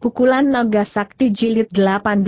Pukulan Naga Sakti Jilid 18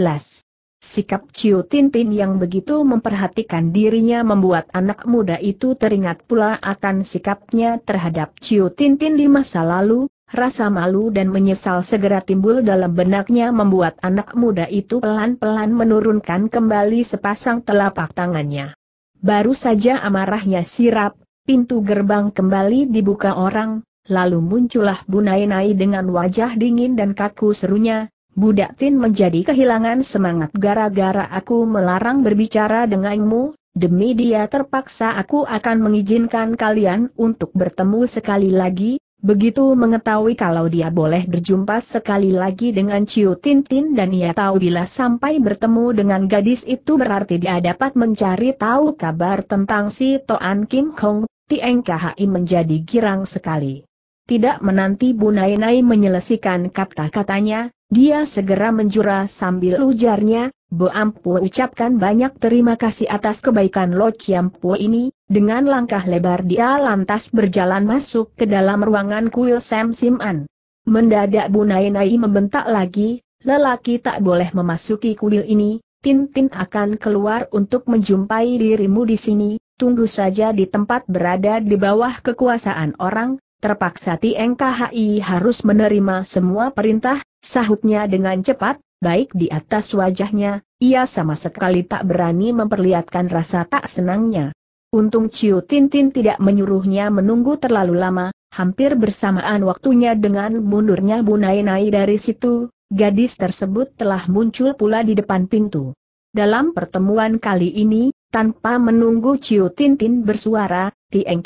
Sikap Ciu Tintin yang begitu memperhatikan dirinya membuat anak muda itu teringat pula akan sikapnya terhadap Ciu Tintin di masa lalu, rasa malu dan menyesal segera timbul dalam benaknya membuat anak muda itu pelan-pelan menurunkan kembali sepasang telapak tangannya. Baru saja amarahnya sirap, pintu gerbang kembali dibuka orang, Lalu muncullah bunai-nai dengan wajah dingin dan kaku serunya, Budak Tin menjadi kehilangan semangat gara-gara aku melarang berbicara denganmu, demi dia terpaksa aku akan mengizinkan kalian untuk bertemu sekali lagi, begitu mengetahui kalau dia boleh berjumpa sekali lagi dengan Ciu Tin Tin dan ia tahu bila sampai bertemu dengan gadis itu berarti dia dapat mencari tahu kabar tentang si Toan Kim Kong, Tieng Khai menjadi girang sekali. Tidak menanti Bunainai menyelesaikan kata-katanya, dia segera menjura sambil ujarnya, Bu Ampu ucapkan banyak terima kasih atas kebaikan Lo Chiampu ini, dengan langkah lebar dia lantas berjalan masuk ke dalam ruangan kuil Sam An. Mendadak Bunainai membentak lagi, lelaki tak boleh memasuki kuil ini, Tintin akan keluar untuk menjumpai dirimu di sini, tunggu saja di tempat berada di bawah kekuasaan orang, Terpaksa Tieng KHI harus menerima semua perintah, sahutnya dengan cepat, baik di atas wajahnya, ia sama sekali tak berani memperlihatkan rasa tak senangnya. Untung Ciu Tintin tidak menyuruhnya menunggu terlalu lama, hampir bersamaan waktunya dengan mundurnya Bu Nai dari situ, gadis tersebut telah muncul pula di depan pintu. Dalam pertemuan kali ini, tanpa menunggu Ciu Tintin bersuara, Tieng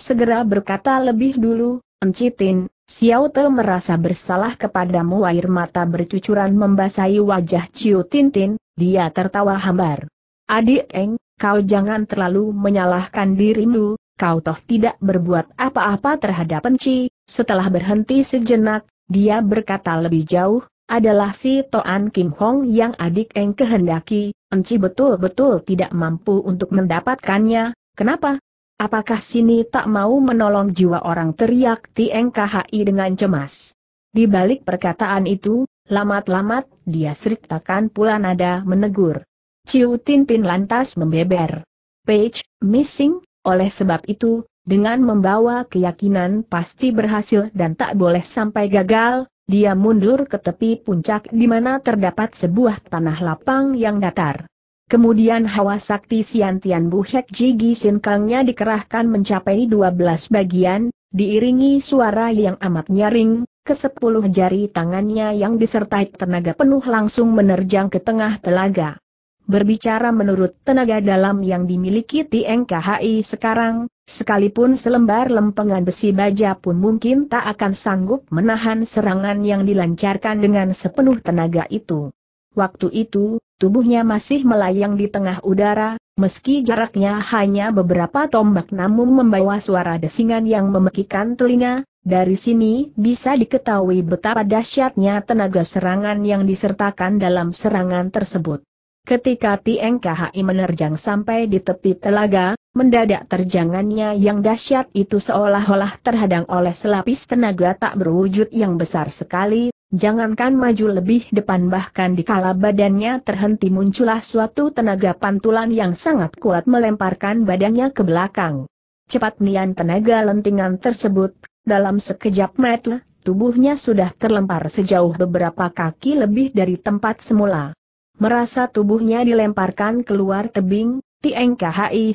segera berkata lebih dulu, Encitin, Xiao Te merasa bersalah kepadamu air mata bercucuran membasahi wajah Ciu Tintin, dia tertawa hambar. Adik Eng, kau jangan terlalu menyalahkan dirimu, kau toh tidak berbuat apa-apa terhadap Enci, setelah berhenti sejenak, dia berkata lebih jauh, adalah si Toan Kim Hong yang adik Eng kehendaki, Enci betul-betul tidak mampu untuk mendapatkannya, kenapa? Apakah sini tak mau menolong jiwa orang teriak Tieng KHI dengan cemas? Di balik perkataan itu, lamat-lamat, dia seritakan pula nada menegur. Ciu Tin Pin lantas membeber. Page, missing, oleh sebab itu, dengan membawa keyakinan pasti berhasil dan tak boleh sampai gagal, dia mundur ke tepi puncak di mana terdapat sebuah tanah lapang yang datar. Kemudian hawa sakti Siantian Tian Bu Hek Jigi Sin dikerahkan mencapai 12 bagian, diiringi suara yang amat nyaring, Ke sepuluh jari tangannya yang disertai tenaga penuh langsung menerjang ke tengah telaga. Berbicara menurut tenaga dalam yang dimiliki TNKHI sekarang, Sekalipun selembar lempengan besi baja pun mungkin tak akan sanggup menahan serangan yang dilancarkan dengan sepenuh tenaga itu. Waktu itu, tubuhnya masih melayang di tengah udara, meski jaraknya hanya beberapa tombak namun membawa suara desingan yang memekikan telinga, dari sini bisa diketahui betapa dahsyatnya tenaga serangan yang disertakan dalam serangan tersebut. Ketika Tieng menerjang sampai di tepi telaga, Mendadak terjangannya yang dahsyat itu seolah-olah terhadang oleh selapis tenaga tak berwujud yang besar sekali, jangankan maju lebih depan bahkan di kala badannya terhenti muncullah suatu tenaga pantulan yang sangat kuat melemparkan badannya ke belakang. Cepat nian tenaga lentingan tersebut, dalam sekejap mata, tubuhnya sudah terlempar sejauh beberapa kaki lebih dari tempat semula. Merasa tubuhnya dilemparkan keluar tebing, Tieng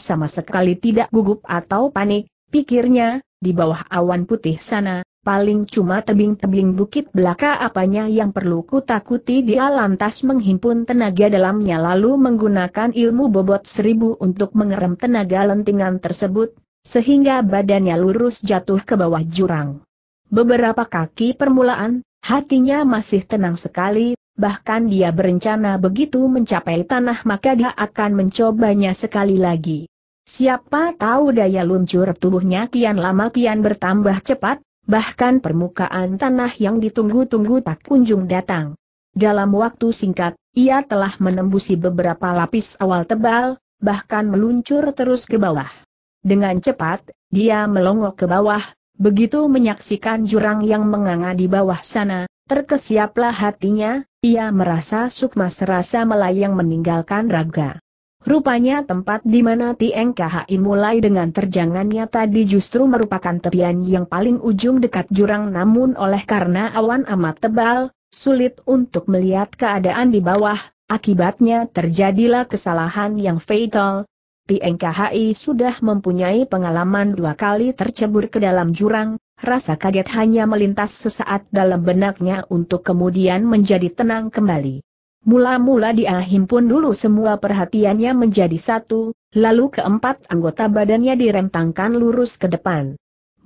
sama sekali tidak gugup atau panik, pikirnya, di bawah awan putih sana, paling cuma tebing-tebing bukit belaka apanya yang perlu kutakuti dia lantas menghimpun tenaga dalamnya lalu menggunakan ilmu bobot seribu untuk mengerem tenaga lentingan tersebut, sehingga badannya lurus jatuh ke bawah jurang. Beberapa kaki permulaan, hatinya masih tenang sekali, bahkan dia berencana begitu mencapai tanah maka dia akan mencobanya sekali lagi. Siapa tahu daya luncur tubuhnya kian lama kian bertambah cepat, bahkan permukaan tanah yang ditunggu-tunggu tak kunjung datang. Dalam waktu singkat, ia telah menembusi beberapa lapis awal tebal, bahkan meluncur terus ke bawah. Dengan cepat, dia melongok ke bawah, begitu menyaksikan jurang yang menganga di bawah sana, Terkesiaplah hatinya, ia merasa sukma serasa melayang meninggalkan raga. Rupanya tempat di mana TNKHI mulai dengan terjangannya tadi justru merupakan tepian yang paling ujung dekat jurang namun oleh karena awan amat tebal, sulit untuk melihat keadaan di bawah, akibatnya terjadilah kesalahan yang fatal, PNKHI sudah mempunyai pengalaman dua kali tercebur ke dalam jurang, rasa kaget hanya melintas sesaat dalam benaknya untuk kemudian menjadi tenang kembali. Mula-mula dia himpun dulu semua perhatiannya menjadi satu, lalu keempat anggota badannya direntangkan lurus ke depan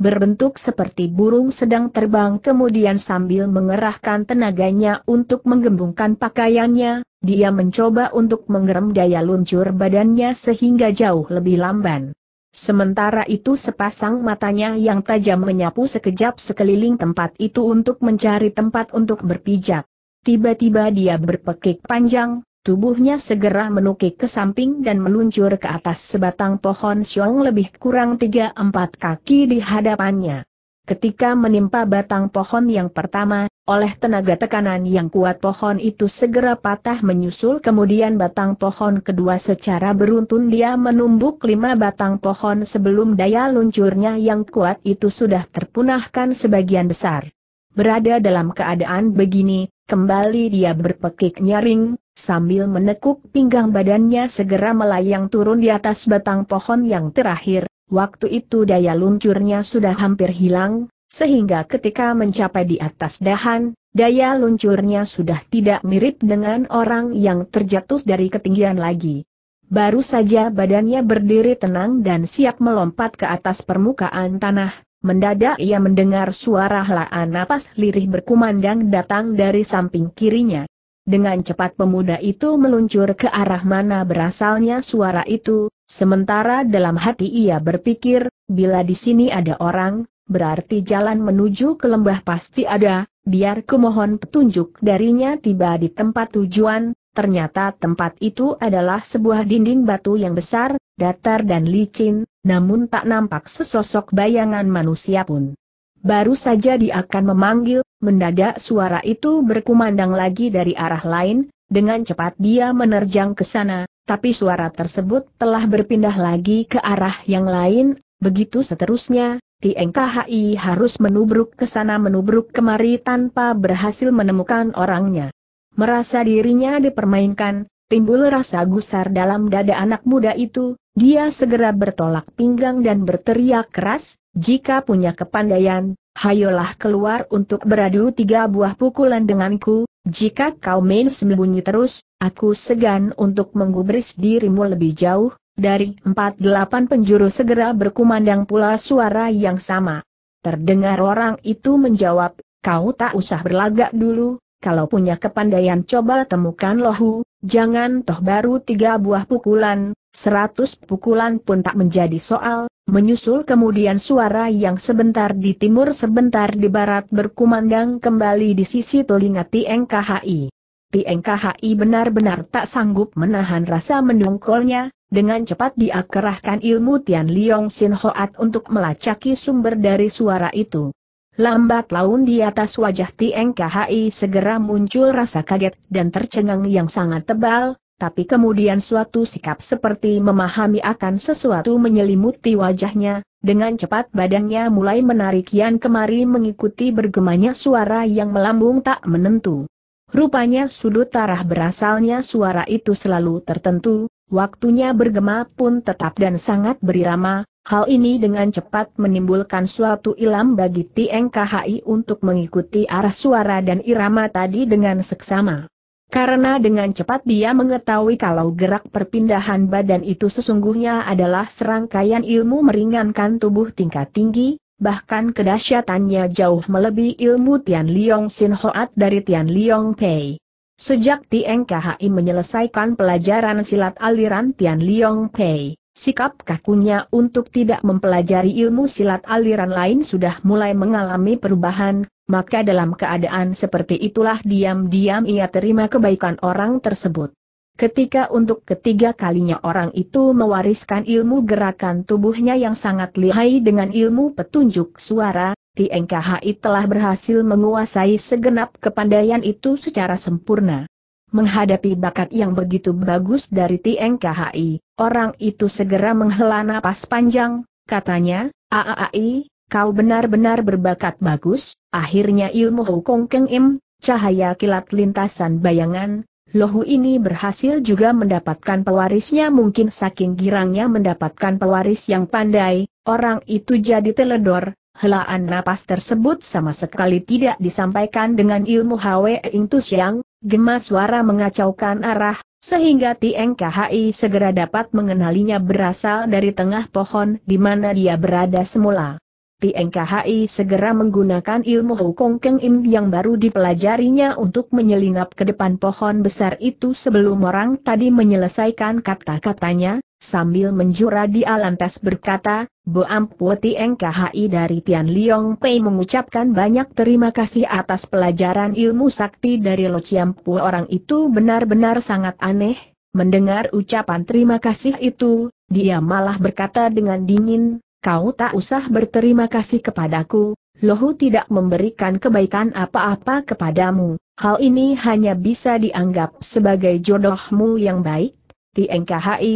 berbentuk seperti burung sedang terbang kemudian sambil mengerahkan tenaganya untuk menggembungkan pakaiannya, dia mencoba untuk menggerem daya luncur badannya sehingga jauh lebih lamban. Sementara itu sepasang matanya yang tajam menyapu sekejap sekeliling tempat itu untuk mencari tempat untuk berpijak. Tiba-tiba dia berpekik panjang, Tubuhnya segera menukik ke samping dan meluncur ke atas sebatang pohon siong lebih kurang 3-4 kaki di hadapannya. Ketika menimpa batang pohon yang pertama, oleh tenaga tekanan yang kuat pohon itu segera patah menyusul kemudian batang pohon kedua secara beruntun dia menumbuk lima batang pohon sebelum daya luncurnya yang kuat itu sudah terpunahkan sebagian besar. Berada dalam keadaan begini, Kembali dia berpekik nyaring, sambil menekuk pinggang badannya segera melayang turun di atas batang pohon yang terakhir. Waktu itu daya luncurnya sudah hampir hilang, sehingga ketika mencapai di atas dahan, daya luncurnya sudah tidak mirip dengan orang yang terjatuh dari ketinggian lagi. Baru saja badannya berdiri tenang dan siap melompat ke atas permukaan tanah, Mendadak ia mendengar suara helaan napas lirih berkumandang datang dari samping kirinya. Dengan cepat pemuda itu meluncur ke arah mana berasalnya suara itu, sementara dalam hati ia berpikir, bila di sini ada orang, berarti jalan menuju ke lembah pasti ada, biar kumohon petunjuk darinya tiba di tempat tujuan, ternyata tempat itu adalah sebuah dinding batu yang besar, datar dan licin, namun tak nampak sesosok bayangan manusia pun. Baru saja dia akan memanggil, mendadak suara itu berkumandang lagi dari arah lain, dengan cepat dia menerjang ke sana, tapi suara tersebut telah berpindah lagi ke arah yang lain, begitu seterusnya, TNKHI harus menubruk ke sana menubruk kemari tanpa berhasil menemukan orangnya. Merasa dirinya dipermainkan, timbul rasa gusar dalam dada anak muda itu, dia segera bertolak pinggang dan berteriak keras, jika punya kepandaian, hayolah keluar untuk beradu tiga buah pukulan denganku, jika kau main sembunyi terus, aku segan untuk menggubris dirimu lebih jauh, dari empat delapan penjuru segera berkumandang pula suara yang sama. Terdengar orang itu menjawab, kau tak usah berlagak dulu, kalau punya kepandaian coba temukan lohu, jangan toh baru tiga buah pukulan, Seratus pukulan pun tak menjadi soal, menyusul kemudian suara yang sebentar di timur sebentar di barat berkumandang kembali di sisi telinga TNKHI. TNKHI benar-benar tak sanggup menahan rasa mendongkolnya, dengan cepat diakerahkan ilmu Tian Liong Sin Hoat untuk melacaki sumber dari suara itu. Lambat laun di atas wajah TNKHI segera muncul rasa kaget dan tercengang yang sangat tebal, tapi kemudian suatu sikap seperti memahami akan sesuatu menyelimuti wajahnya, dengan cepat badannya mulai menarik yan kemari mengikuti bergemanya suara yang melambung tak menentu. Rupanya sudut arah berasalnya suara itu selalu tertentu, waktunya bergema pun tetap dan sangat berirama, hal ini dengan cepat menimbulkan suatu ilham bagi TNKHI untuk mengikuti arah suara dan irama tadi dengan seksama. Karena dengan cepat dia mengetahui kalau gerak perpindahan badan itu sesungguhnya adalah serangkaian ilmu meringankan tubuh tingkat tinggi, bahkan kedahsyatannya jauh melebihi ilmu Tian Liong Sin Hoat dari Tian Liong Pei. Sejak Tieng KHI menyelesaikan pelajaran silat aliran Tian Liong Pei, sikap kakunya untuk tidak mempelajari ilmu silat aliran lain sudah mulai mengalami perubahan, maka dalam keadaan seperti itulah diam-diam ia terima kebaikan orang tersebut. Ketika untuk ketiga kalinya orang itu mewariskan ilmu gerakan tubuhnya yang sangat lihai dengan ilmu petunjuk suara, TNKHI telah berhasil menguasai segenap kepandaian itu secara sempurna. Menghadapi bakat yang begitu bagus dari TNKHI, orang itu segera menghela napas panjang, katanya, AAAI, Kau benar-benar berbakat bagus, akhirnya ilmu Hukong Keng Im, cahaya kilat lintasan bayangan, Lohu ini berhasil juga mendapatkan pewarisnya mungkin saking girangnya mendapatkan pewaris yang pandai, orang itu jadi teledor, helaan napas tersebut sama sekali tidak disampaikan dengan ilmu Hwe Ing Yang, Gemas suara mengacaukan arah, sehingga Tieng KHI segera dapat mengenalinya berasal dari tengah pohon di mana dia berada semula. TNKHI segera menggunakan ilmu Hukong Keng Im yang baru dipelajarinya untuk menyelinap ke depan pohon besar itu sebelum orang tadi menyelesaikan kata-katanya, sambil menjura di alantas berkata, Bo Ampu TNKHI dari Tian Liong Pei mengucapkan banyak terima kasih atas pelajaran ilmu sakti dari Lo Chiampu orang itu benar-benar sangat aneh, mendengar ucapan terima kasih itu, dia malah berkata dengan dingin, kau tak usah berterima kasih kepadaku, Lohu tidak memberikan kebaikan apa-apa kepadamu, hal ini hanya bisa dianggap sebagai jodohmu yang baik. Tieng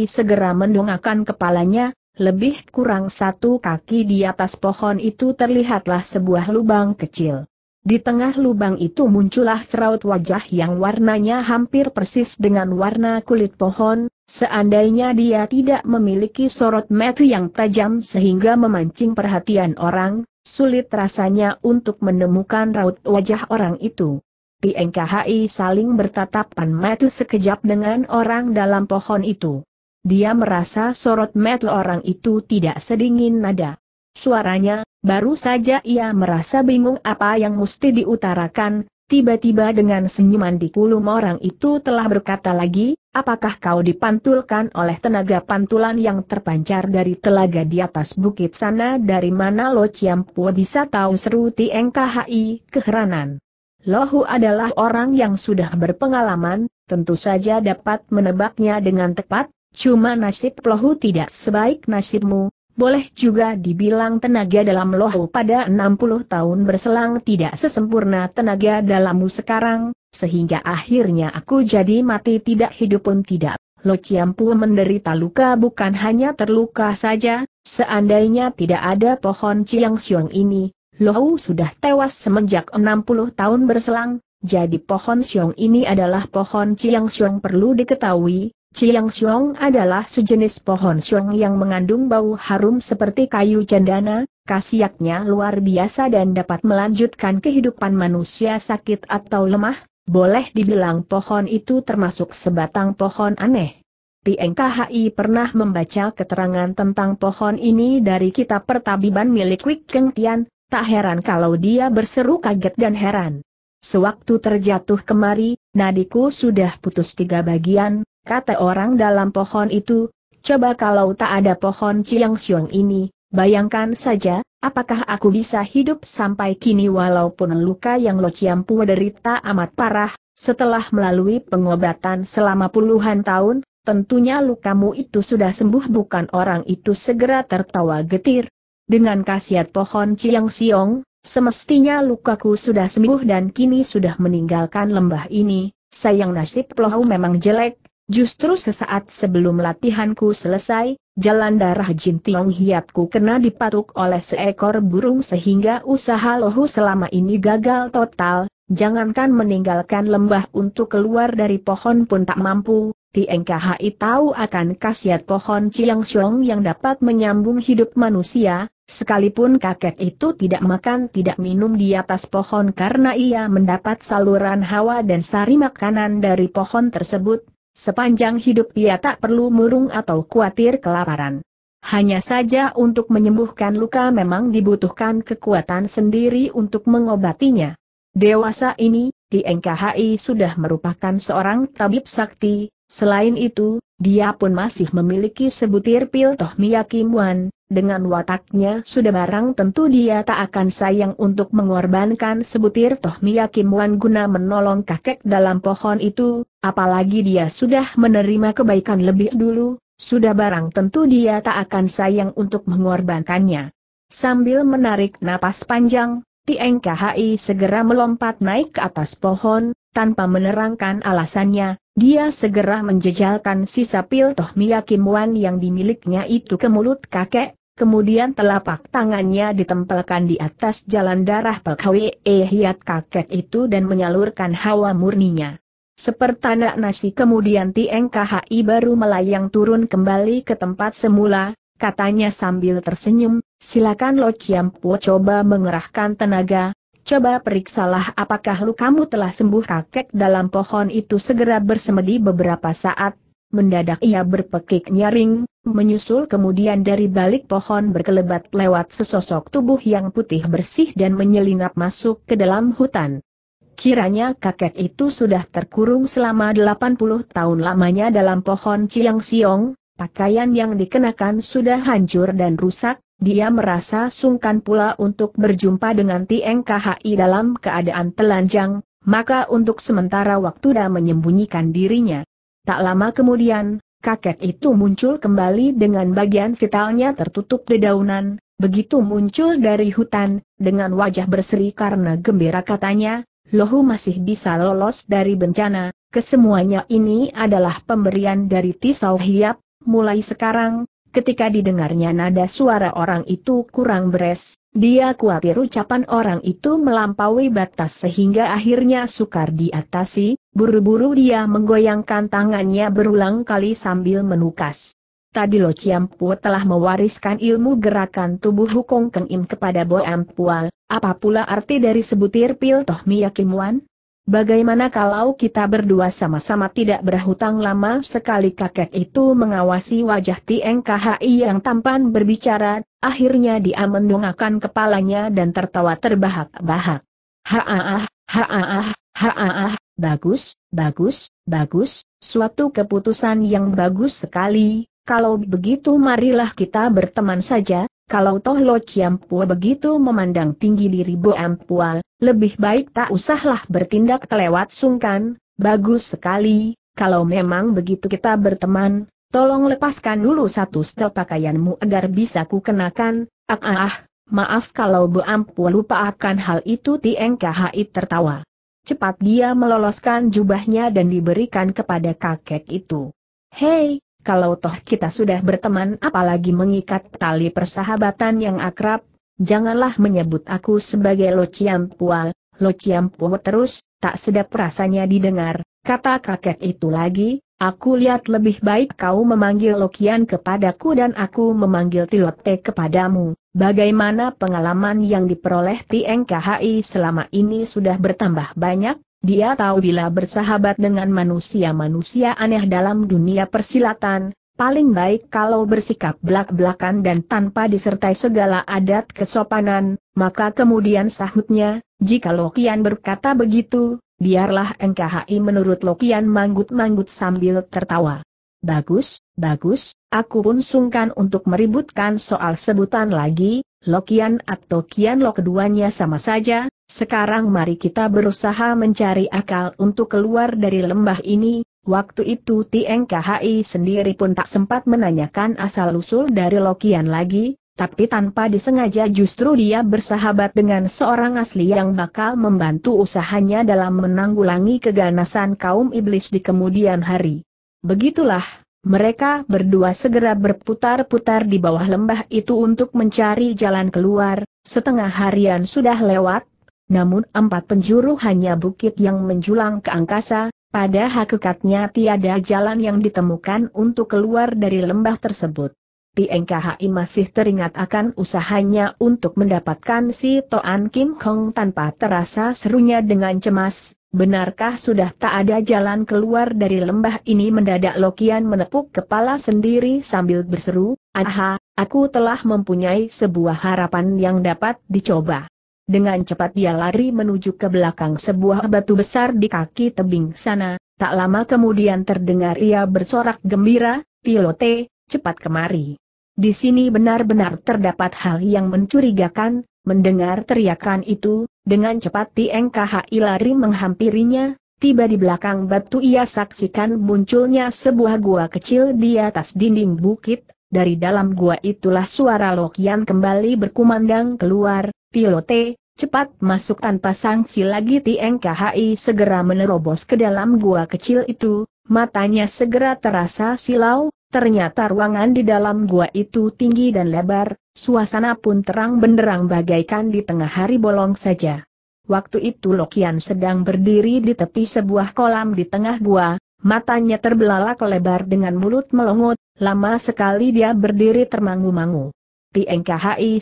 segera mendongakkan kepalanya, lebih kurang satu kaki di atas pohon itu terlihatlah sebuah lubang kecil. Di tengah lubang itu muncullah seraut wajah yang warnanya hampir persis dengan warna kulit pohon, Seandainya dia tidak memiliki sorot mata yang tajam sehingga memancing perhatian orang, sulit rasanya untuk menemukan raut wajah orang itu. PNKHI saling bertatapan mata sekejap dengan orang dalam pohon itu. Dia merasa sorot mata orang itu tidak sedingin nada. Suaranya, baru saja ia merasa bingung apa yang mesti diutarakan, Tiba-tiba dengan senyuman di puluh orang itu telah berkata lagi, apakah kau dipantulkan oleh tenaga pantulan yang terpancar dari telaga di atas bukit sana dari mana Lo Ciampu bisa tahu seru TNKHI keheranan. keheranan. Lohu adalah orang yang sudah berpengalaman, tentu saja dapat menebaknya dengan tepat, cuma nasib Lohu tidak sebaik nasibmu, boleh juga dibilang tenaga dalam lohu pada 60 tahun berselang tidak sesempurna tenaga dalammu sekarang, sehingga akhirnya aku jadi mati tidak hidup pun tidak. Lo Ciampu menderita luka bukan hanya terluka saja, seandainya tidak ada pohon Ciang Siong ini, Lohu sudah tewas semenjak 60 tahun berselang, jadi pohon Siong ini adalah pohon Ciang Siong perlu diketahui, Ciang Xiong adalah sejenis pohon xiong yang mengandung bau harum seperti kayu cendana, khasiatnya luar biasa dan dapat melanjutkan kehidupan manusia sakit atau lemah, boleh dibilang pohon itu termasuk sebatang pohon aneh. PNKHI pernah membaca keterangan tentang pohon ini dari kitab pertabiban milik Wik Keng Tian, tak heran kalau dia berseru kaget dan heran. Sewaktu terjatuh kemari, nadiku sudah putus tiga bagian, kata orang dalam pohon itu, coba kalau tak ada pohon Ciang Siong ini, bayangkan saja, apakah aku bisa hidup sampai kini walaupun luka yang Lo Ciampu derita amat parah, setelah melalui pengobatan selama puluhan tahun, tentunya lukamu itu sudah sembuh bukan orang itu segera tertawa getir. Dengan khasiat pohon Ciang Siong, semestinya lukaku sudah sembuh dan kini sudah meninggalkan lembah ini, sayang nasib Lohau memang jelek, Justru sesaat sebelum latihanku selesai, jalan darah Jin Tiong Hiatku kena dipatuk oleh seekor burung sehingga usaha lohu selama ini gagal total, jangankan meninggalkan lembah untuk keluar dari pohon pun tak mampu, Tieng tahu akan khasiat pohon Chiang Xiong yang dapat menyambung hidup manusia, sekalipun kakek itu tidak makan tidak minum di atas pohon karena ia mendapat saluran hawa dan sari makanan dari pohon tersebut, Sepanjang hidup ia tak perlu murung atau khawatir kelaparan. Hanya saja untuk menyembuhkan luka memang dibutuhkan kekuatan sendiri untuk mengobatinya. Dewasa ini, di NKHI sudah merupakan seorang tabib sakti, Selain itu, dia pun masih memiliki sebutir pil Toh Miyakimuan, dengan wataknya sudah barang tentu dia tak akan sayang untuk mengorbankan sebutir Toh Miyakimuan guna menolong kakek dalam pohon itu, apalagi dia sudah menerima kebaikan lebih dulu, sudah barang tentu dia tak akan sayang untuk mengorbankannya. Sambil menarik napas panjang, Tieng segera melompat naik ke atas pohon, tanpa menerangkan alasannya, dia segera menjejalkan sisa pil Toh Miyakimuan yang dimilikinya itu ke mulut kakek, kemudian telapak tangannya ditempelkan di atas jalan darah eh Hiat kakek itu dan menyalurkan hawa murninya. Sepertanak nasi kemudian TNKHI baru melayang turun kembali ke tempat semula, katanya sambil tersenyum, silakan Lo Po coba mengerahkan tenaga, Coba periksalah apakah lukamu telah sembuh kakek dalam pohon itu segera bersemedi beberapa saat. Mendadak ia berpekik nyaring, menyusul kemudian dari balik pohon berkelebat lewat sesosok tubuh yang putih bersih dan menyelinap masuk ke dalam hutan. Kiranya kakek itu sudah terkurung selama 80 tahun lamanya dalam pohon Ciang Siong, pakaian yang dikenakan sudah hancur dan rusak, dia merasa sungkan pula untuk berjumpa dengan Tieng KHI dalam keadaan telanjang, maka untuk sementara waktu dia menyembunyikan dirinya. Tak lama kemudian, kakek itu muncul kembali dengan bagian vitalnya tertutup dedaunan, begitu muncul dari hutan, dengan wajah berseri karena gembira katanya, Lohu masih bisa lolos dari bencana, kesemuanya ini adalah pemberian dari Tisau Hiap, mulai sekarang, Ketika didengarnya nada suara orang itu kurang beres, dia khawatir ucapan orang itu melampaui batas sehingga akhirnya sukar diatasi, buru-buru dia menggoyangkan tangannya berulang kali sambil menukas. Tadi Lo Chiampu telah mewariskan ilmu gerakan tubuh Hukong Keng Im kepada Bo Ampual, apa pula arti dari sebutir pil Toh Wan? Bagaimana kalau kita berdua sama-sama tidak berhutang lama sekali kakek itu mengawasi wajah TNKHI yang tampan berbicara, akhirnya dia mendongakkan kepalanya dan tertawa terbahak-bahak. Haaah, haaah, haaah, bagus, bagus, bagus, suatu keputusan yang bagus sekali, kalau begitu marilah kita berteman saja, kalau Toh Lo Chiampua begitu memandang tinggi diri Bo Ampua, lebih baik tak usahlah bertindak kelewat sungkan, bagus sekali, kalau memang begitu kita berteman, tolong lepaskan dulu satu setel pakaianmu agar bisa kukenakan. ah ah, ah maaf kalau Bu Ampua lupa akan hal itu Tieng tertawa. Cepat dia meloloskan jubahnya dan diberikan kepada kakek itu. Hei, kalau toh kita sudah berteman apalagi mengikat tali persahabatan yang akrab, janganlah menyebut aku sebagai Lo Ciampual, Lo pua terus, tak sedap rasanya didengar, kata kakek itu lagi, Aku lihat lebih baik kau memanggil Lo Kian kepadaku dan aku memanggil Tilote kepadamu. Bagaimana pengalaman yang diperoleh TNKHI selama ini sudah bertambah banyak, dia tahu bila bersahabat dengan manusia-manusia aneh dalam dunia persilatan, paling baik kalau bersikap belak-belakan dan tanpa disertai segala adat kesopanan, maka kemudian sahutnya, jika Lokian berkata begitu, biarlah NKHI menurut Lokian manggut-manggut sambil tertawa. Bagus, bagus, aku pun sungkan untuk meributkan soal sebutan lagi, Lokian atau Kian Lok keduanya sama saja, sekarang mari kita berusaha mencari akal untuk keluar dari lembah ini, Waktu itu TNKHI sendiri pun tak sempat menanyakan asal-usul dari Lokian lagi, tapi tanpa disengaja justru dia bersahabat dengan seorang asli yang bakal membantu usahanya dalam menanggulangi keganasan kaum iblis di kemudian hari. Begitulah, mereka berdua segera berputar-putar di bawah lembah itu untuk mencari jalan keluar, setengah harian sudah lewat, namun empat penjuru hanya bukit yang menjulang ke angkasa, pada hakikatnya tiada jalan yang ditemukan untuk keluar dari lembah tersebut. PNKHI masih teringat akan usahanya untuk mendapatkan si Toan Kim Kong tanpa terasa serunya dengan cemas, benarkah sudah tak ada jalan keluar dari lembah ini mendadak Lokian menepuk kepala sendiri sambil berseru, aha, aku telah mempunyai sebuah harapan yang dapat dicoba. Dengan cepat dia lari menuju ke belakang sebuah batu besar di kaki tebing sana, tak lama kemudian terdengar ia bersorak gembira, pilote, cepat kemari. Di sini benar-benar terdapat hal yang mencurigakan, mendengar teriakan itu, dengan cepat Tieng menghampirinya, tiba di belakang batu ia saksikan munculnya sebuah gua kecil di atas dinding bukit, dari dalam gua itulah suara Lokian kembali berkumandang keluar, Pilote, cepat masuk tanpa sanksi lagi TNKHI segera menerobos ke dalam gua kecil itu, matanya segera terasa silau, ternyata ruangan di dalam gua itu tinggi dan lebar, suasana pun terang benderang bagaikan di tengah hari bolong saja. Waktu itu Lokian sedang berdiri di tepi sebuah kolam di tengah gua, matanya terbelalak lebar dengan mulut melongot, lama sekali dia berdiri termangu-mangu. Tieng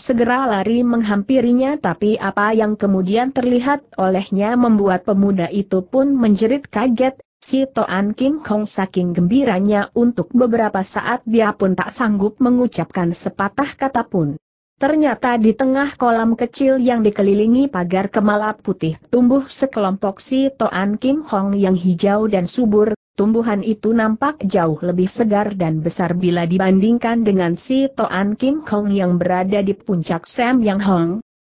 segera lari menghampirinya tapi apa yang kemudian terlihat olehnya membuat pemuda itu pun menjerit kaget, si Toan Kim Kong saking gembiranya untuk beberapa saat dia pun tak sanggup mengucapkan sepatah kata pun. Ternyata di tengah kolam kecil yang dikelilingi pagar kemalap putih tumbuh sekelompok si Toan Kim Hong yang hijau dan subur, Tumbuhan itu nampak jauh lebih segar dan besar bila dibandingkan dengan si Toan Kim Hong yang berada di puncak Sam Yang Hong.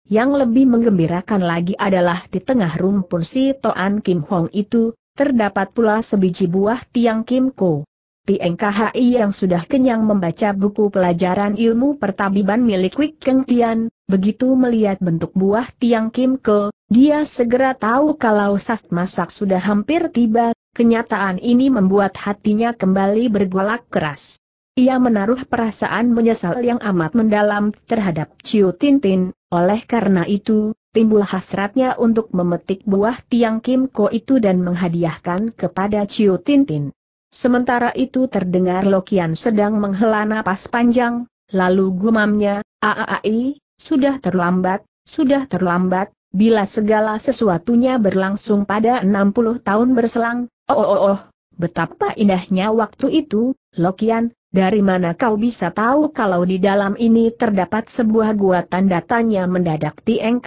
Yang lebih menggembirakan lagi adalah di tengah rumpun si Toan Kim Hong itu, terdapat pula sebiji buah tiang Kim Ko. Tieng KHI yang sudah kenyang membaca buku pelajaran ilmu pertabiban milik Wik Keng Tian, begitu melihat bentuk buah tiang Kim Ko, dia segera tahu kalau sast masak sudah hampir tiba, Kenyataan ini membuat hatinya kembali bergolak keras. Ia menaruh perasaan menyesal yang amat mendalam terhadap Ciu Tintin, oleh karena itu, timbul hasratnya untuk memetik buah tiang Kim Ko itu dan menghadiahkan kepada Ciu Tintin. Sementara itu terdengar Lokian sedang menghela napas panjang, lalu gumamnya, Aaai, sudah terlambat, sudah terlambat, bila segala sesuatunya berlangsung pada 60 tahun berselang, Oh, oh, oh, betapa indahnya waktu itu, Lokian, dari mana kau bisa tahu kalau di dalam ini terdapat sebuah gua tanda tanya mendadak Tieng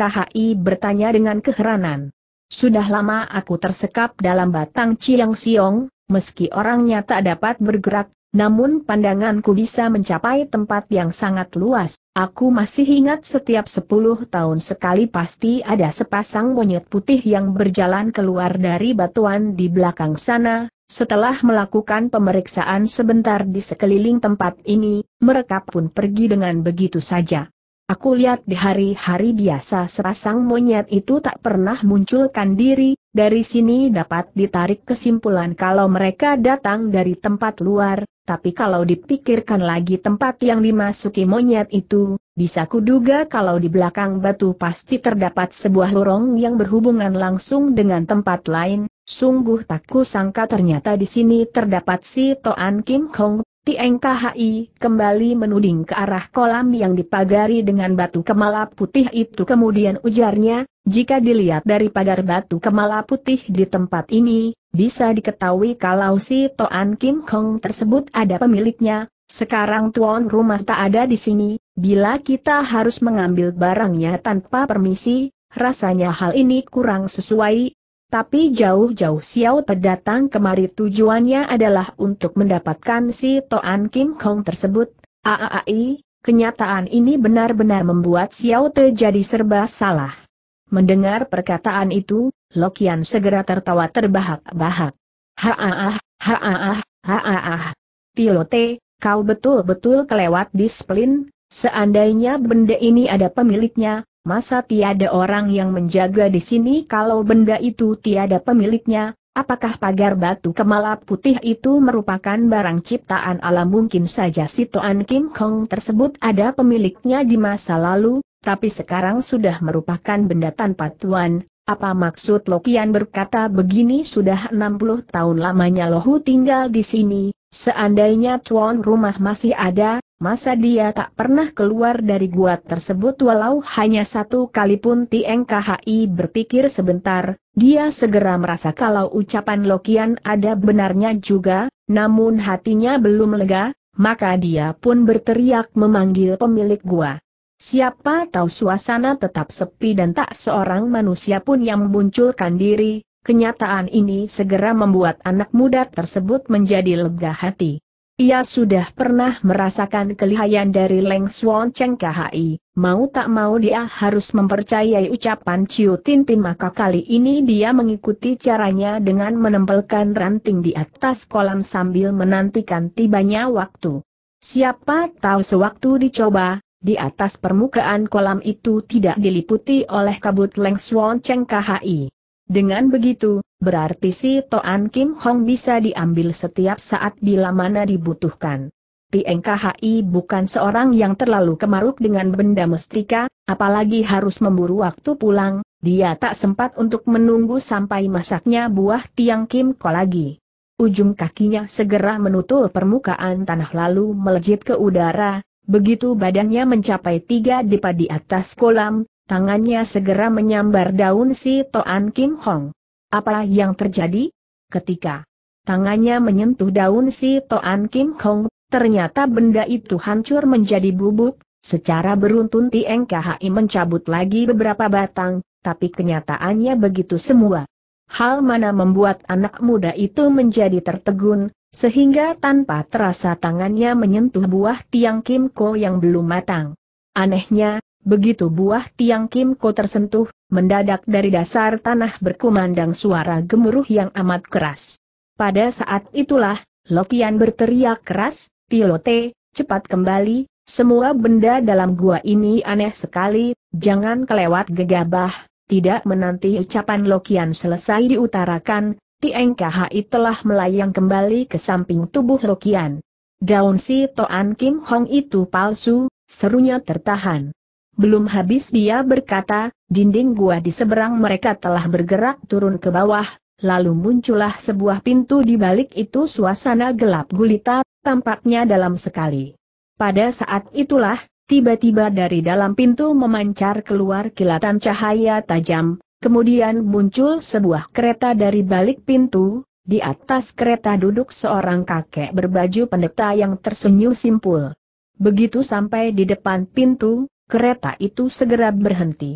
bertanya dengan keheranan. Sudah lama aku tersekap dalam batang Ciang Siong, meski orangnya tak dapat bergerak, namun pandanganku bisa mencapai tempat yang sangat luas. Aku masih ingat setiap 10 tahun sekali pasti ada sepasang monyet putih yang berjalan keluar dari batuan di belakang sana. Setelah melakukan pemeriksaan sebentar di sekeliling tempat ini, mereka pun pergi dengan begitu saja. Aku lihat di hari-hari biasa sepasang monyet itu tak pernah munculkan diri, dari sini dapat ditarik kesimpulan kalau mereka datang dari tempat luar, tapi kalau dipikirkan lagi tempat yang dimasuki monyet itu, bisa kuduga kalau di belakang batu pasti terdapat sebuah lorong yang berhubungan langsung dengan tempat lain, sungguh tak kusangka ternyata di sini terdapat si Toan Kim Hong, Tieng KHI kembali menuding ke arah kolam yang dipagari dengan batu kemala putih itu kemudian ujarnya, jika dilihat dari pagar batu kemala putih di tempat ini, bisa diketahui kalau si Toan Kim Kong tersebut ada pemiliknya, sekarang tuan rumah tak ada di sini, bila kita harus mengambil barangnya tanpa permisi, rasanya hal ini kurang sesuai. Tapi jauh-jauh Xiao terdatang kemari tujuannya adalah untuk mendapatkan si Toan Kim Kong tersebut. Aai, kenyataan ini benar-benar membuat Xiao Te jadi serba salah. Mendengar perkataan itu, Lokian segera tertawa terbahak-bahak. Haaah, haaah, haaah. Pilote, kau betul-betul kelewat disiplin, seandainya benda ini ada pemiliknya, masa tiada orang yang menjaga di sini kalau benda itu tiada pemiliknya, apakah pagar batu kemala putih itu merupakan barang ciptaan alam mungkin saja si Toan Kim Kong tersebut ada pemiliknya di masa lalu, tapi sekarang sudah merupakan benda tanpa tuan, apa maksud Lokian berkata begini sudah 60 tahun lamanya Lohu tinggal di sini, seandainya tuan rumah masih ada, masa dia tak pernah keluar dari gua tersebut walau hanya satu kali pun TNKHI berpikir sebentar, dia segera merasa kalau ucapan Lokian ada benarnya juga, namun hatinya belum lega, maka dia pun berteriak memanggil pemilik gua. Siapa tahu suasana tetap sepi dan tak seorang manusia pun yang memunculkan diri, kenyataan ini segera membuat anak muda tersebut menjadi lega hati. Ia sudah pernah merasakan kelihayan dari Leng Swan Cheng KHI, mau tak mau dia harus mempercayai ucapan Ciu Tin Tin maka kali ini dia mengikuti caranya dengan menempelkan ranting di atas kolam sambil menantikan tibanya waktu. Siapa tahu sewaktu dicoba, di atas permukaan kolam itu tidak diliputi oleh kabut Leng Swan Cheng KHI. Dengan begitu, berarti si Toan Kim Hong bisa diambil setiap saat bila mana dibutuhkan. Tieng KHI bukan seorang yang terlalu kemaruk dengan benda mestika, apalagi harus memburu waktu pulang, dia tak sempat untuk menunggu sampai masaknya buah tiang Kim Ko lagi. Ujung kakinya segera menutup permukaan tanah lalu melejit ke udara, Begitu badannya mencapai tiga depa di atas kolam, tangannya segera menyambar daun si Toan Kim Hong. Apa yang terjadi? Ketika tangannya menyentuh daun si Toan Kim Hong, ternyata benda itu hancur menjadi bubuk, secara beruntun Tieng KHI mencabut lagi beberapa batang, tapi kenyataannya begitu semua hal mana membuat anak muda itu menjadi tertegun, sehingga tanpa terasa tangannya menyentuh buah tiang Kimko yang belum matang. Anehnya, begitu buah tiang Kimko tersentuh, mendadak dari dasar tanah berkumandang suara gemuruh yang amat keras. Pada saat itulah, Lokian berteriak keras, Pilote, cepat kembali, semua benda dalam gua ini aneh sekali, jangan kelewat gegabah, tidak menanti ucapan Lokian selesai diutarakan, Tieng Kahai telah melayang kembali ke samping tubuh Lokian. Daun si Toan Kim Hong itu palsu, serunya tertahan. Belum habis dia berkata, dinding gua di seberang mereka telah bergerak turun ke bawah, lalu muncullah sebuah pintu di balik itu suasana gelap gulita, tampaknya dalam sekali. Pada saat itulah, Tiba-tiba dari dalam pintu memancar keluar kilatan cahaya tajam, kemudian muncul sebuah kereta dari balik pintu, di atas kereta duduk seorang kakek berbaju pendeta yang tersenyum simpul. Begitu sampai di depan pintu, kereta itu segera berhenti.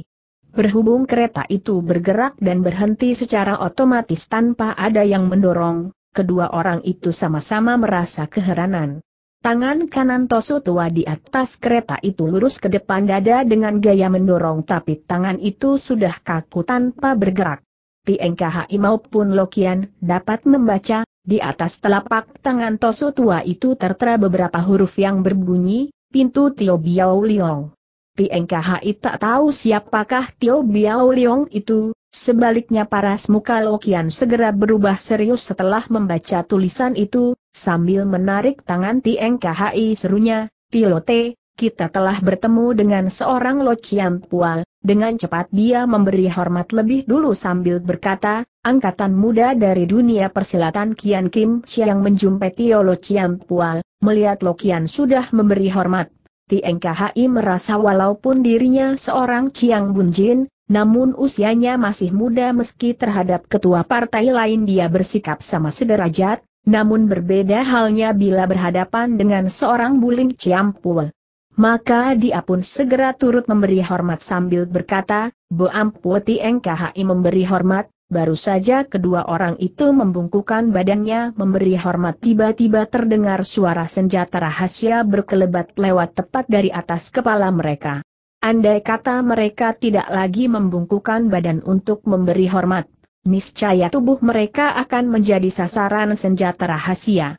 Berhubung kereta itu bergerak dan berhenti secara otomatis tanpa ada yang mendorong, kedua orang itu sama-sama merasa keheranan. Tangan kanan Tosu tua di atas kereta itu lurus ke depan dada dengan gaya mendorong tapi tangan itu sudah kaku tanpa bergerak. TNKHI maupun Lokian dapat membaca, di atas telapak tangan Tosu tua itu tertera beberapa huruf yang berbunyi, pintu Tio Biao Liong. TNKHI tak tahu siapakah Tio Biao Liong itu, Sebaliknya paras muka Lokian segera berubah serius setelah membaca tulisan itu, sambil menarik tangan Tieng serunya, Pilote, kita telah bertemu dengan seorang Lokian Pual, dengan cepat dia memberi hormat lebih dulu sambil berkata, angkatan muda dari dunia persilatan Kian Kim siang menjumpai Tio Lokian Pual, melihat Lokian sudah memberi hormat Ti merasa walaupun dirinya seorang Chiang Bunjin, namun usianya masih muda meski terhadap ketua partai lain dia bersikap sama sederajat, namun berbeda halnya bila berhadapan dengan seorang Buling Ciampul. Maka dia pun segera turut memberi hormat sambil berkata, Bu Ampu Ti memberi hormat, Baru saja kedua orang itu membungkukan badannya memberi hormat tiba-tiba terdengar suara senjata rahasia berkelebat lewat tepat dari atas kepala mereka. Andai kata mereka tidak lagi membungkukan badan untuk memberi hormat, niscaya tubuh mereka akan menjadi sasaran senjata rahasia.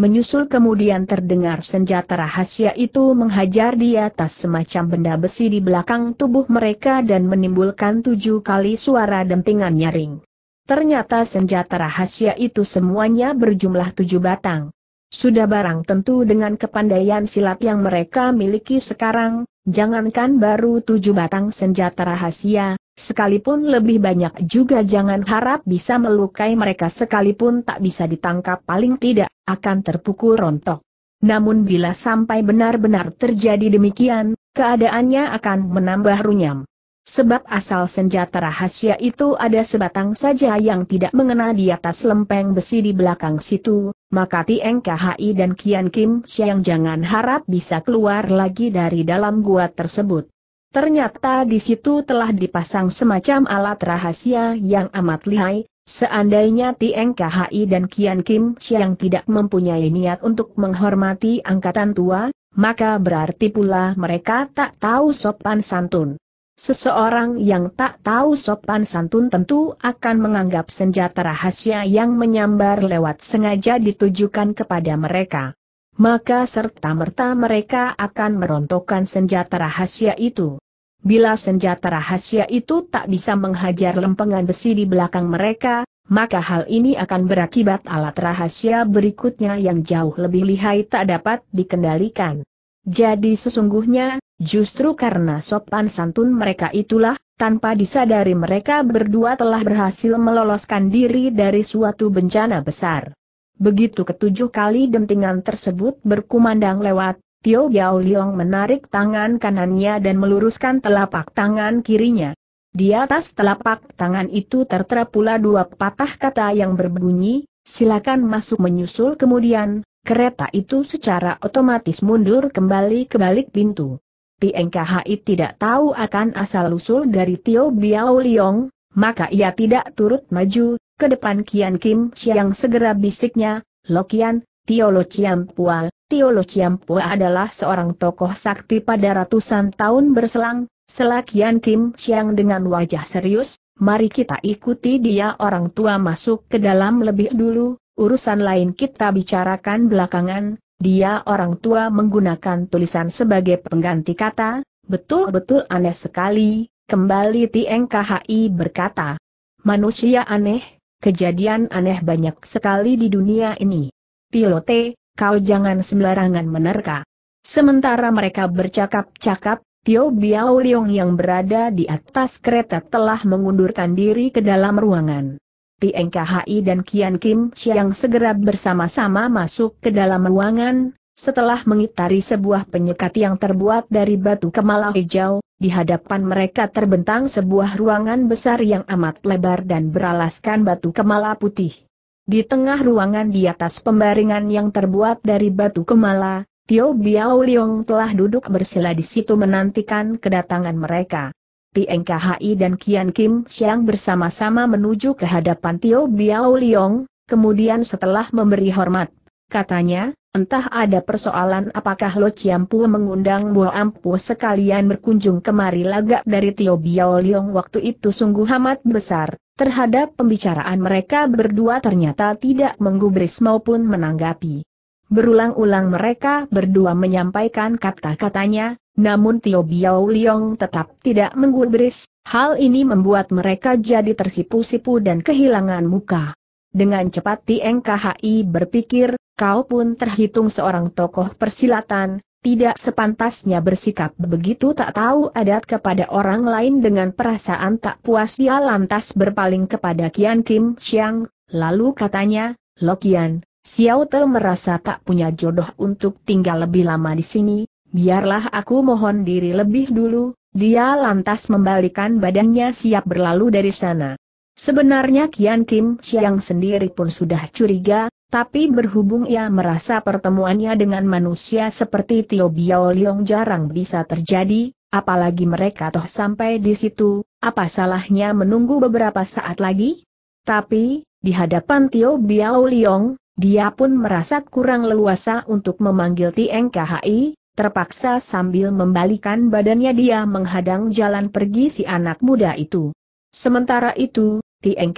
Menyusul kemudian terdengar senjata rahasia itu menghajar di atas semacam benda besi di belakang tubuh mereka dan menimbulkan tujuh kali suara dentingan nyaring. Ternyata senjata rahasia itu semuanya berjumlah tujuh batang. Sudah barang tentu dengan kepandaian silat yang mereka miliki sekarang, jangankan baru tujuh batang senjata rahasia, Sekalipun lebih banyak juga jangan harap bisa melukai mereka sekalipun tak bisa ditangkap paling tidak, akan terpukul rontok. Namun bila sampai benar-benar terjadi demikian, keadaannya akan menambah runyam. Sebab asal senjata rahasia itu ada sebatang saja yang tidak mengena di atas lempeng besi di belakang situ, maka TNKHI dan Kian Kim Siang jangan harap bisa keluar lagi dari dalam gua tersebut. Ternyata di situ telah dipasang semacam alat rahasia yang amat lihai, seandainya Tieng KHI dan Kian Kim Siang tidak mempunyai niat untuk menghormati angkatan tua, maka berarti pula mereka tak tahu sopan santun. Seseorang yang tak tahu sopan santun tentu akan menganggap senjata rahasia yang menyambar lewat sengaja ditujukan kepada mereka maka serta-merta mereka akan merontokkan senjata rahasia itu. Bila senjata rahasia itu tak bisa menghajar lempengan besi di belakang mereka, maka hal ini akan berakibat alat rahasia berikutnya yang jauh lebih lihai tak dapat dikendalikan. Jadi sesungguhnya, justru karena sopan santun mereka itulah, tanpa disadari mereka berdua telah berhasil meloloskan diri dari suatu bencana besar. Begitu ketujuh kali dentingan tersebut berkumandang lewat, Tio Biao Liong menarik tangan kanannya dan meluruskan telapak tangan kirinya. Di atas telapak tangan itu tertera pula dua patah kata yang berbunyi, silakan masuk menyusul kemudian, kereta itu secara otomatis mundur kembali ke balik pintu. TNKHI tidak tahu akan asal-usul dari Tio Biao Liong, maka ia tidak turut maju, ke depan Kian Kim siang segera bisiknya, Lokian, Tiolo Ciampua, Tiolo Ciampua adalah seorang tokoh sakti pada ratusan tahun berselang, Kian Kim siang dengan wajah serius, mari kita ikuti dia orang tua masuk ke dalam lebih dulu, urusan lain kita bicarakan belakangan, dia orang tua menggunakan tulisan sebagai pengganti kata, betul-betul aneh sekali, kembali TNKHI berkata. Manusia aneh, Kejadian aneh banyak sekali di dunia ini. Pilote, kau jangan sembarangan menerka. Sementara mereka bercakap-cakap, Tio Biao Liong yang berada di atas kereta telah mengundurkan diri ke dalam ruangan. Tieng KHI dan Kian Kim siang segera bersama-sama masuk ke dalam ruangan, setelah mengitari sebuah penyekat yang terbuat dari batu kemala hijau, di hadapan mereka terbentang sebuah ruangan besar yang amat lebar dan beralaskan batu kemala putih. Di tengah ruangan di atas pembaringan yang terbuat dari batu kemala, Tio Biao Liong telah duduk bersila di situ menantikan kedatangan mereka. Tieng KHI dan Kian Kim Siang bersama-sama menuju ke hadapan Tio Biao Liong, kemudian setelah memberi hormat, katanya, Entah ada persoalan apakah Lo ciampu mengundang Bo Ampu sekalian berkunjung kemari lagak dari Tio Biao Leong waktu itu sungguh amat besar. Terhadap pembicaraan mereka berdua ternyata tidak menggubris maupun menanggapi. Berulang-ulang mereka berdua menyampaikan kata-katanya, namun Tio Biao Leong tetap tidak menggubris, hal ini membuat mereka jadi tersipu-sipu dan kehilangan muka. Dengan cepat Tieng KHI berpikir, kau pun terhitung seorang tokoh persilatan, tidak sepantasnya bersikap begitu tak tahu adat kepada orang lain dengan perasaan tak puas dia lantas berpaling kepada Kian Kim Siang, lalu katanya, Lokian, Xiao Te merasa tak punya jodoh untuk tinggal lebih lama di sini, biarlah aku mohon diri lebih dulu, dia lantas membalikan badannya siap berlalu dari sana. Sebenarnya Kian Kim Siang sendiri pun sudah curiga, tapi berhubung ia merasa pertemuannya dengan manusia seperti Tio Biao Leong jarang bisa terjadi, apalagi mereka toh sampai di situ, apa salahnya menunggu beberapa saat lagi? Tapi, di hadapan Tio Biao Leong, dia pun merasa kurang leluasa untuk memanggil Tieng KHI, terpaksa sambil membalikan badannya dia menghadang jalan pergi si anak muda itu. Sementara itu, Tieng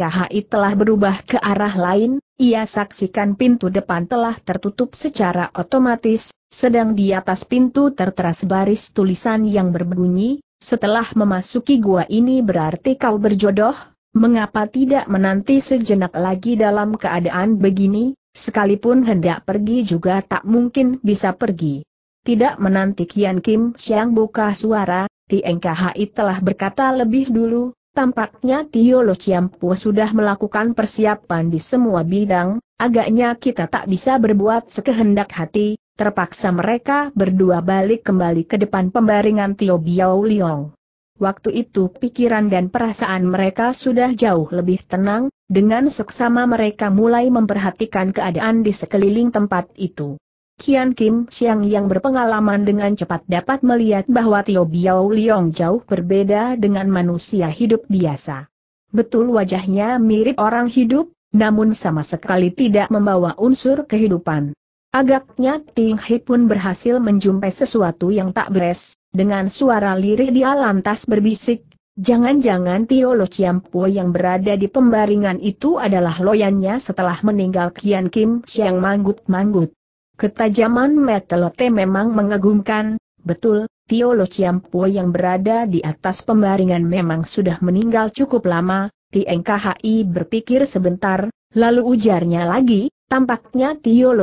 telah berubah ke arah lain, ia saksikan pintu depan telah tertutup secara otomatis, sedang di atas pintu tertera baris tulisan yang berbunyi, setelah memasuki gua ini berarti kau berjodoh, mengapa tidak menanti sejenak lagi dalam keadaan begini, sekalipun hendak pergi juga tak mungkin bisa pergi. Tidak menanti Kian Kim Siang buka suara, Tieng telah berkata lebih dulu, Tampaknya Tio Lo Chiampu sudah melakukan persiapan di semua bidang, agaknya kita tak bisa berbuat sekehendak hati, terpaksa mereka berdua balik kembali ke depan pembaringan Tio Biao Liong. Waktu itu pikiran dan perasaan mereka sudah jauh lebih tenang, dengan seksama mereka mulai memperhatikan keadaan di sekeliling tempat itu. Kian Kim Siang yang berpengalaman dengan cepat dapat melihat bahwa Tio Biao Liong jauh berbeda dengan manusia hidup biasa. Betul wajahnya mirip orang hidup, namun sama sekali tidak membawa unsur kehidupan. Agaknya Ting He pun berhasil menjumpai sesuatu yang tak beres, dengan suara lirih dia lantas berbisik, jangan-jangan Tio Lo Chiampo yang berada di pembaringan itu adalah loyannya setelah meninggal Kian Kim Siang manggut-manggut. Ketajaman Metelote memang mengagumkan, betul, Tio Lo yang berada di atas pembaringan memang sudah meninggal cukup lama, Tieng KHI berpikir sebentar, lalu ujarnya lagi, tampaknya Tio Lo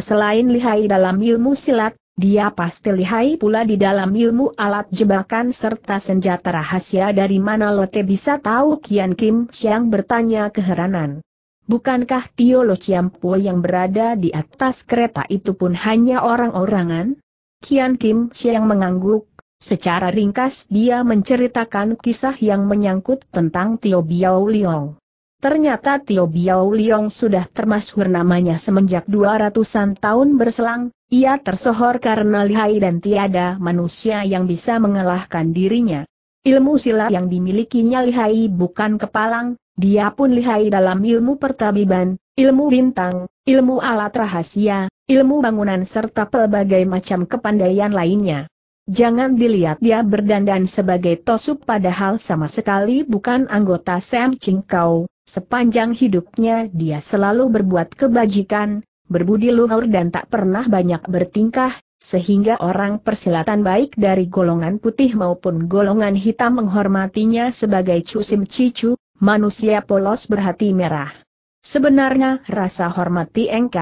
selain lihai dalam ilmu silat, dia pasti lihai pula di dalam ilmu alat jebakan serta senjata rahasia dari mana Lote bisa tahu Kian Kim Siang bertanya keheranan. Bukankah Tio Lo Chiampo yang berada di atas kereta itu pun hanya orang-orangan? Kian Kim siang mengangguk, secara ringkas dia menceritakan kisah yang menyangkut tentang Tio Biao Liong. Ternyata Tio Biao Liong sudah termasuk namanya semenjak 200-an tahun berselang, ia tersohor karena lihai dan tiada manusia yang bisa mengalahkan dirinya. Ilmu silat yang dimilikinya lihai bukan kepalang, dia pun lihai dalam ilmu pertabiban, ilmu bintang, ilmu alat rahasia, ilmu bangunan serta pelbagai macam kepandaian lainnya. Jangan dilihat dia berdandan sebagai tosup padahal sama sekali bukan anggota Sam Cingkau. Sepanjang hidupnya dia selalu berbuat kebajikan, berbudi luhur dan tak pernah banyak bertingkah, sehingga orang persilatan baik dari golongan putih maupun golongan hitam menghormatinya sebagai Cusim Cicu, manusia polos berhati merah. Sebenarnya rasa hormat Tieng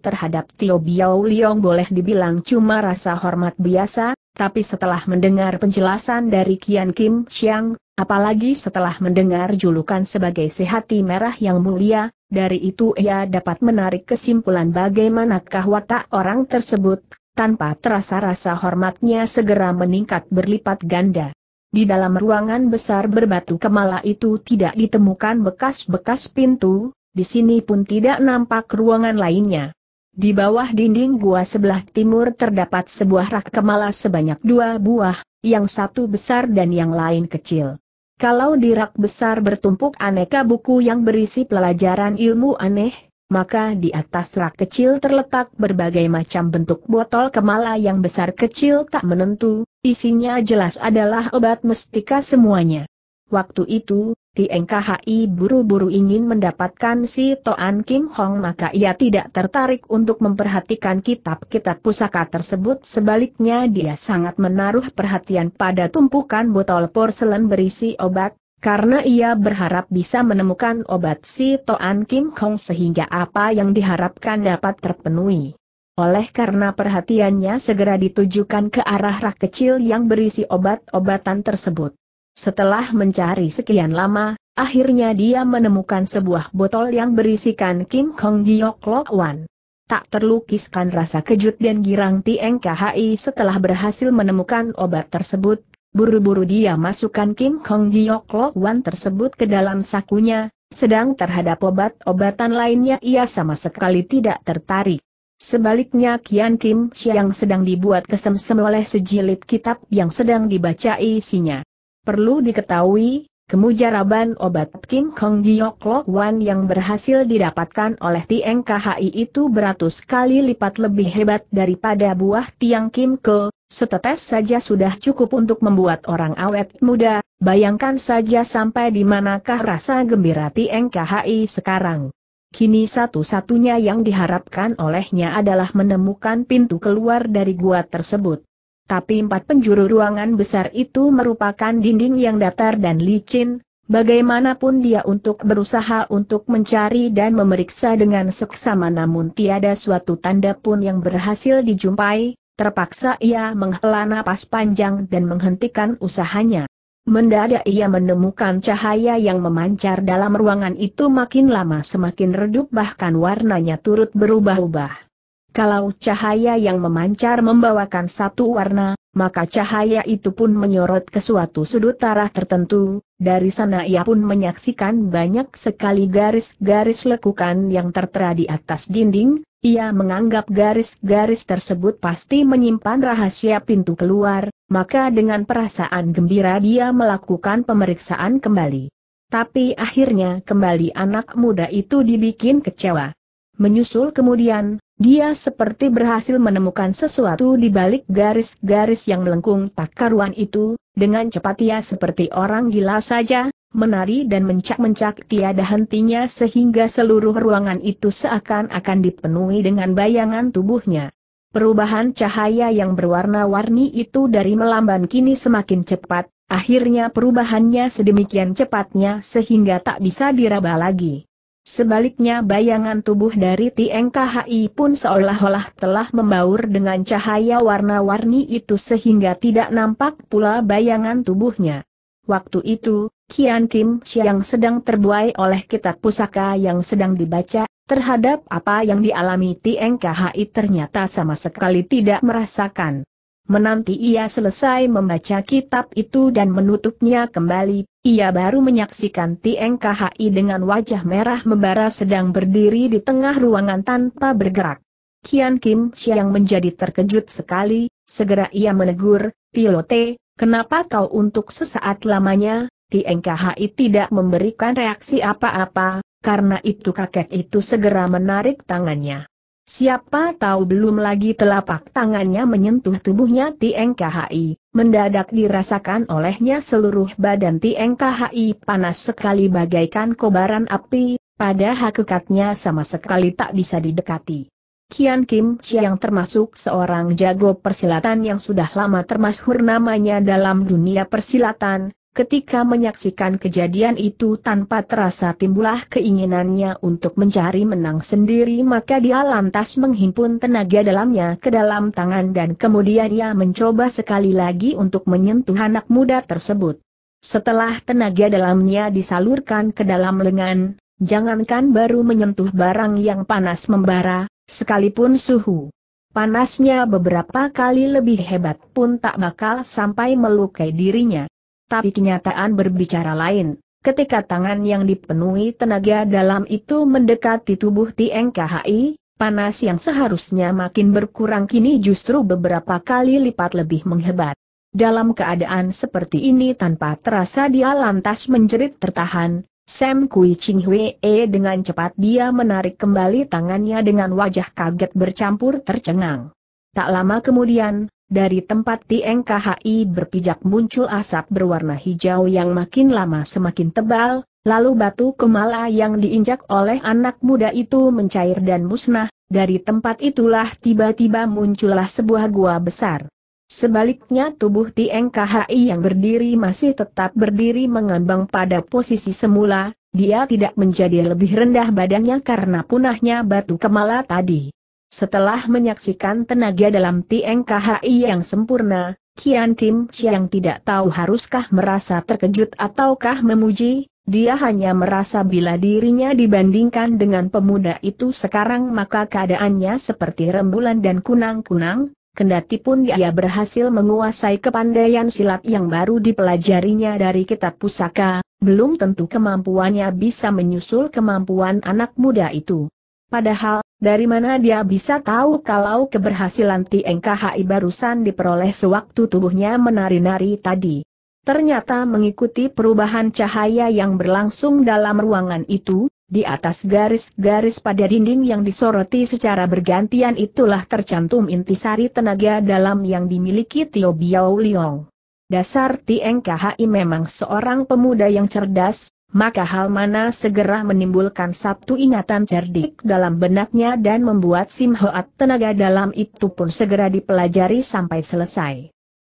terhadap Tio Biao Liong boleh dibilang cuma rasa hormat biasa, tapi setelah mendengar penjelasan dari Kian Kim Xiang, apalagi setelah mendengar julukan sebagai sehati merah yang mulia, dari itu ia dapat menarik kesimpulan bagaimanakah watak orang tersebut, tanpa terasa rasa hormatnya segera meningkat berlipat ganda. Di dalam ruangan besar berbatu kemala itu tidak ditemukan bekas-bekas pintu, di sini pun tidak nampak ruangan lainnya. Di bawah dinding gua sebelah timur terdapat sebuah rak kemala sebanyak dua buah, yang satu besar dan yang lain kecil. Kalau di rak besar bertumpuk aneka buku yang berisi pelajaran ilmu aneh, maka di atas rak kecil terletak berbagai macam bentuk botol kemala yang besar kecil tak menentu, isinya jelas adalah obat mestika semuanya. Waktu itu, TNKHI buru-buru ingin mendapatkan si Toan Kim Hong maka ia tidak tertarik untuk memperhatikan kitab-kitab pusaka tersebut sebaliknya dia sangat menaruh perhatian pada tumpukan botol porselen berisi obat, karena ia berharap bisa menemukan obat si Toan Kim Kong sehingga apa yang diharapkan dapat terpenuhi. Oleh karena perhatiannya segera ditujukan ke arah rak kecil yang berisi obat-obatan tersebut. Setelah mencari sekian lama, akhirnya dia menemukan sebuah botol yang berisikan Kim Kong Giok Lo Wan. Tak terlukiskan rasa kejut dan girang Tieng KHI setelah berhasil menemukan obat tersebut, Buru-buru dia masukkan Kim Hong Giok Lo Wan tersebut ke dalam sakunya, sedang terhadap obat-obatan lainnya ia sama sekali tidak tertarik. Sebaliknya Kian Kim Siang sedang dibuat kesemsem oleh sejilid kitab yang sedang dibaca isinya. Perlu diketahui, Kemujaraban obat Kim Kong Giok Lok Wan yang berhasil didapatkan oleh Tieng KHI itu beratus kali lipat lebih hebat daripada buah Tiang Kim Ke, setetes saja sudah cukup untuk membuat orang awet muda, bayangkan saja sampai di manakah rasa gembira Tieng KHI sekarang. Kini satu-satunya yang diharapkan olehnya adalah menemukan pintu keluar dari gua tersebut tapi empat penjuru ruangan besar itu merupakan dinding yang datar dan licin, bagaimanapun dia untuk berusaha untuk mencari dan memeriksa dengan seksama namun tiada suatu tanda pun yang berhasil dijumpai, terpaksa ia menghela napas panjang dan menghentikan usahanya. Mendadak ia menemukan cahaya yang memancar dalam ruangan itu makin lama semakin redup bahkan warnanya turut berubah-ubah. Kalau cahaya yang memancar membawakan satu warna, maka cahaya itu pun menyorot ke suatu sudut arah tertentu, dari sana ia pun menyaksikan banyak sekali garis-garis lekukan yang tertera di atas dinding, ia menganggap garis-garis tersebut pasti menyimpan rahasia pintu keluar, maka dengan perasaan gembira dia melakukan pemeriksaan kembali. Tapi akhirnya kembali anak muda itu dibikin kecewa. Menyusul kemudian, dia seperti berhasil menemukan sesuatu di balik garis-garis yang melengkung tak karuan itu, dengan cepat ia seperti orang gila saja, menari dan mencak-mencak tiada hentinya sehingga seluruh ruangan itu seakan-akan dipenuhi dengan bayangan tubuhnya. Perubahan cahaya yang berwarna-warni itu dari melamban kini semakin cepat, akhirnya perubahannya sedemikian cepatnya sehingga tak bisa diraba lagi. Sebaliknya bayangan tubuh dari Tieng KHI pun seolah-olah telah membaur dengan cahaya warna-warni itu sehingga tidak nampak pula bayangan tubuhnya. Waktu itu, Kian Kim yang sedang terbuai oleh kitab pusaka yang sedang dibaca, terhadap apa yang dialami Tieng KHI ternyata sama sekali tidak merasakan. Menanti ia selesai membaca kitab itu dan menutupnya kembali, ia baru menyaksikan Tieng KHI dengan wajah merah membara sedang berdiri di tengah ruangan tanpa bergerak. Kian Kim Siang menjadi terkejut sekali, segera ia menegur, Pilote, kenapa kau untuk sesaat lamanya, Tieng KHI tidak memberikan reaksi apa-apa, karena itu kakek itu segera menarik tangannya. Siapa tahu belum lagi telapak tangannya menyentuh tubuhnya TNKHI, mendadak dirasakan olehnya seluruh badan TNKHI panas sekali bagaikan kobaran api, pada hakikatnya sama sekali tak bisa didekati. Kian Kim Chi yang termasuk seorang jago persilatan yang sudah lama termasyhur namanya dalam dunia persilatan, Ketika menyaksikan kejadian itu tanpa terasa timbulah keinginannya untuk mencari menang sendiri maka dia lantas menghimpun tenaga dalamnya ke dalam tangan dan kemudian ia mencoba sekali lagi untuk menyentuh anak muda tersebut. Setelah tenaga dalamnya disalurkan ke dalam lengan, jangankan baru menyentuh barang yang panas membara, sekalipun suhu panasnya beberapa kali lebih hebat pun tak bakal sampai melukai dirinya tapi kenyataan berbicara lain. Ketika tangan yang dipenuhi tenaga dalam itu mendekati tubuh Tieng KHI, panas yang seharusnya makin berkurang kini justru beberapa kali lipat lebih menghebat. Dalam keadaan seperti ini tanpa terasa dia lantas menjerit tertahan, Sam Kui Ching Hwee dengan cepat dia menarik kembali tangannya dengan wajah kaget bercampur tercengang. Tak lama kemudian, dari tempat TNKHI berpijak muncul asap berwarna hijau yang makin lama semakin tebal, lalu batu kemala yang diinjak oleh anak muda itu mencair dan musnah, dari tempat itulah tiba-tiba muncullah sebuah gua besar. Sebaliknya tubuh TNKHI yang berdiri masih tetap berdiri mengambang pada posisi semula, dia tidak menjadi lebih rendah badannya karena punahnya batu kemala tadi. Setelah menyaksikan tenaga dalam Tieng yang sempurna, Kian Kim Chiang tidak tahu haruskah merasa terkejut ataukah memuji, dia hanya merasa bila dirinya dibandingkan dengan pemuda itu sekarang maka keadaannya seperti rembulan dan kunang-kunang, Kendati pun dia berhasil menguasai kepandaian silat yang baru dipelajarinya dari kitab pusaka, belum tentu kemampuannya bisa menyusul kemampuan anak muda itu. Padahal, dari mana dia bisa tahu kalau keberhasilan TNKHI barusan diperoleh sewaktu tubuhnya menari-nari tadi? Ternyata mengikuti perubahan cahaya yang berlangsung dalam ruangan itu, di atas garis-garis pada dinding yang disoroti secara bergantian itulah tercantum intisari tenaga dalam yang dimiliki Tio Biao Liong. Dasar TNKHI memang seorang pemuda yang cerdas, maka hal mana segera menimbulkan satu ingatan cerdik dalam benaknya dan membuat Sim Hoat tenaga dalam itu pun segera dipelajari sampai selesai.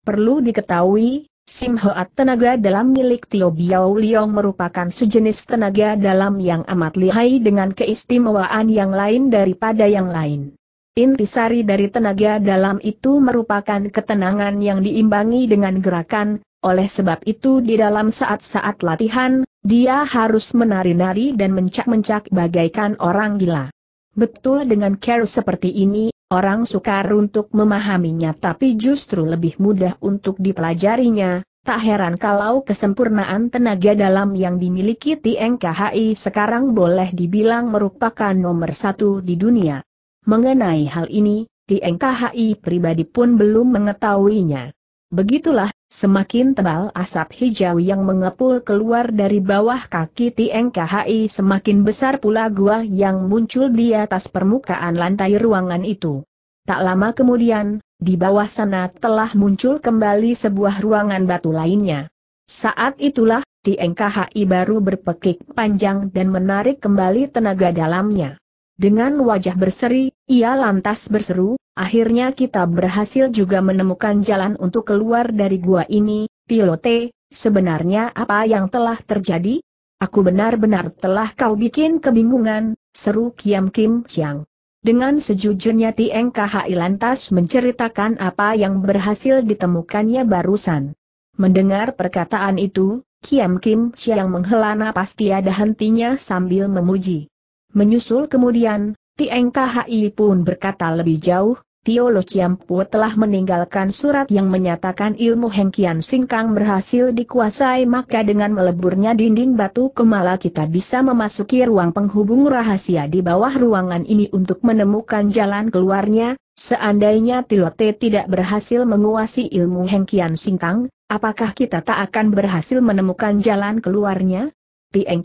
Perlu diketahui, Sim Hoat tenaga dalam milik Tio Biao Liong merupakan sejenis tenaga dalam yang amat lihai dengan keistimewaan yang lain daripada yang lain. Intisari dari tenaga dalam itu merupakan ketenangan yang diimbangi dengan gerakan, oleh sebab itu di dalam saat-saat latihan, dia harus menari-nari dan mencak-mencak bagaikan orang gila. Betul dengan care seperti ini, orang sukar untuk memahaminya tapi justru lebih mudah untuk dipelajarinya, Tak heran kalau kesempurnaan tenaga dalam yang dimiliki TNKHI sekarang boleh dibilang merupakan nomor satu di dunia. Mengenai hal ini, TNKHI pribadi pun belum mengetahuinya. Begitulah Semakin tebal asap hijau yang mengepul keluar dari bawah kaki TNKHI semakin besar pula gua yang muncul di atas permukaan lantai ruangan itu. Tak lama kemudian, di bawah sana telah muncul kembali sebuah ruangan batu lainnya. Saat itulah, TNKHI baru berpekik panjang dan menarik kembali tenaga dalamnya. Dengan wajah berseri, ia lantas berseru, Akhirnya kita berhasil juga menemukan jalan untuk keluar dari gua ini, pilote, sebenarnya apa yang telah terjadi? Aku benar-benar telah kau bikin kebingungan, seru Kiam Kim Chiang. Dengan sejujurnya Tieng KHI lantas menceritakan apa yang berhasil ditemukannya barusan. Mendengar perkataan itu, Kiam Kim Chiang menghela napas tiada hentinya sambil memuji. Menyusul kemudian, Tieng KHI pun berkata lebih jauh, Tio Lo Chiampu telah meninggalkan surat yang menyatakan ilmu Hengkian Singkang berhasil dikuasai maka dengan meleburnya dinding batu kemala kita bisa memasuki ruang penghubung rahasia di bawah ruangan ini untuk menemukan jalan keluarnya, seandainya Tio Te tidak berhasil menguasai ilmu Hengkian Singkang, apakah kita tak akan berhasil menemukan jalan keluarnya? Tieng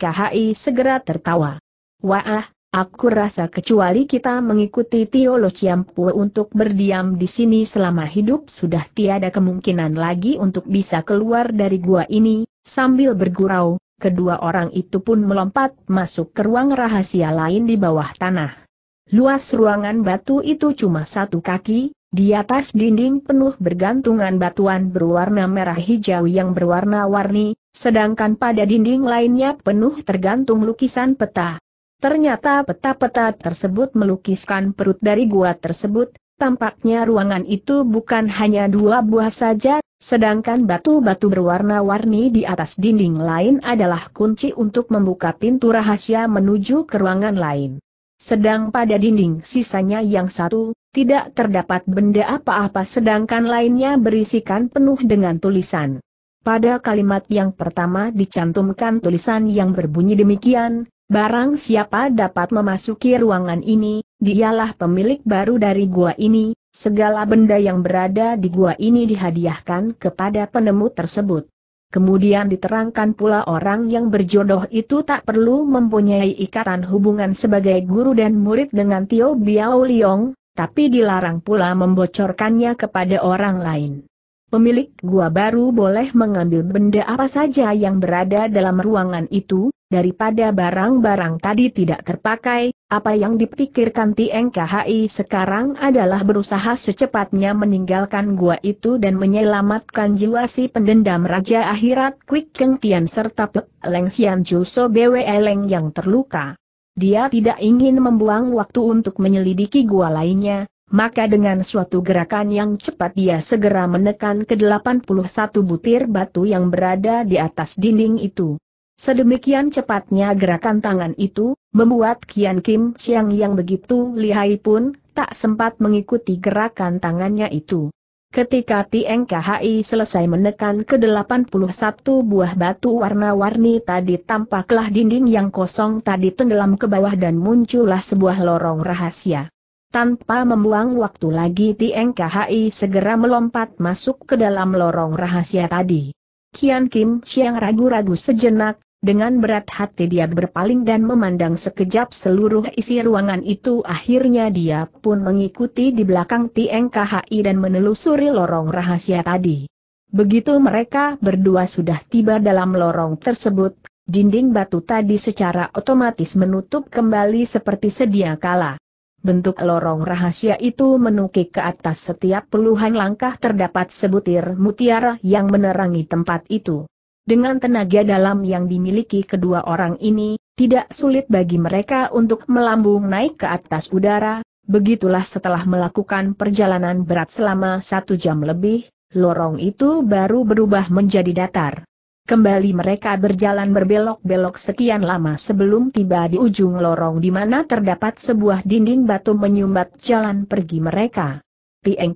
segera tertawa. Wah, Aku rasa kecuali kita mengikuti Tio Lo Chiampue untuk berdiam di sini selama hidup sudah tiada kemungkinan lagi untuk bisa keluar dari gua ini, sambil bergurau, kedua orang itu pun melompat masuk ke ruang rahasia lain di bawah tanah. Luas ruangan batu itu cuma satu kaki, di atas dinding penuh bergantungan batuan berwarna merah hijau yang berwarna-warni, sedangkan pada dinding lainnya penuh tergantung lukisan peta Ternyata peta-peta tersebut melukiskan perut dari gua tersebut, tampaknya ruangan itu bukan hanya dua buah saja, sedangkan batu-batu berwarna-warni di atas dinding lain adalah kunci untuk membuka pintu rahasia menuju ke ruangan lain. Sedang pada dinding sisanya yang satu, tidak terdapat benda apa-apa sedangkan lainnya berisikan penuh dengan tulisan. Pada kalimat yang pertama dicantumkan tulisan yang berbunyi demikian, Barang siapa dapat memasuki ruangan ini, dialah pemilik baru dari gua ini, segala benda yang berada di gua ini dihadiahkan kepada penemu tersebut. Kemudian diterangkan pula orang yang berjodoh itu tak perlu mempunyai ikatan hubungan sebagai guru dan murid dengan Tio Biao Liong, tapi dilarang pula membocorkannya kepada orang lain. Pemilik gua baru boleh mengambil benda apa saja yang berada dalam ruangan itu, daripada barang-barang tadi tidak terpakai, apa yang dipikirkan TNKHI sekarang adalah berusaha secepatnya meninggalkan gua itu dan menyelamatkan jiwa si pendendam Raja Akhirat Kwik Keng Tian serta Pek Leng Sian Juso Bwe e Leng yang terluka. Dia tidak ingin membuang waktu untuk menyelidiki gua lainnya, maka dengan suatu gerakan yang cepat dia segera menekan ke 81 butir batu yang berada di atas dinding itu. Sedemikian cepatnya gerakan tangan itu, membuat Kian Kim Siang yang begitu lihai pun, tak sempat mengikuti gerakan tangannya itu. Ketika Tieng KHI selesai menekan ke 81 buah batu warna-warni tadi tampaklah dinding yang kosong tadi tenggelam ke bawah dan muncullah sebuah lorong rahasia. Tanpa membuang waktu lagi Tieng KHI segera melompat masuk ke dalam lorong rahasia tadi. Kian Kim Chiang ragu-ragu sejenak, dengan berat hati dia berpaling dan memandang sekejap seluruh isi ruangan itu akhirnya dia pun mengikuti di belakang TNKHI dan menelusuri lorong rahasia tadi. Begitu mereka berdua sudah tiba dalam lorong tersebut, dinding batu tadi secara otomatis menutup kembali seperti sedia kala. Bentuk lorong rahasia itu menukik ke atas setiap puluhan langkah terdapat sebutir mutiara yang menerangi tempat itu. Dengan tenaga dalam yang dimiliki kedua orang ini, tidak sulit bagi mereka untuk melambung naik ke atas udara, begitulah setelah melakukan perjalanan berat selama satu jam lebih, lorong itu baru berubah menjadi datar. Kembali mereka berjalan berbelok-belok sekian lama sebelum tiba di ujung lorong di mana terdapat sebuah dinding batu menyumbat jalan pergi mereka. Pieng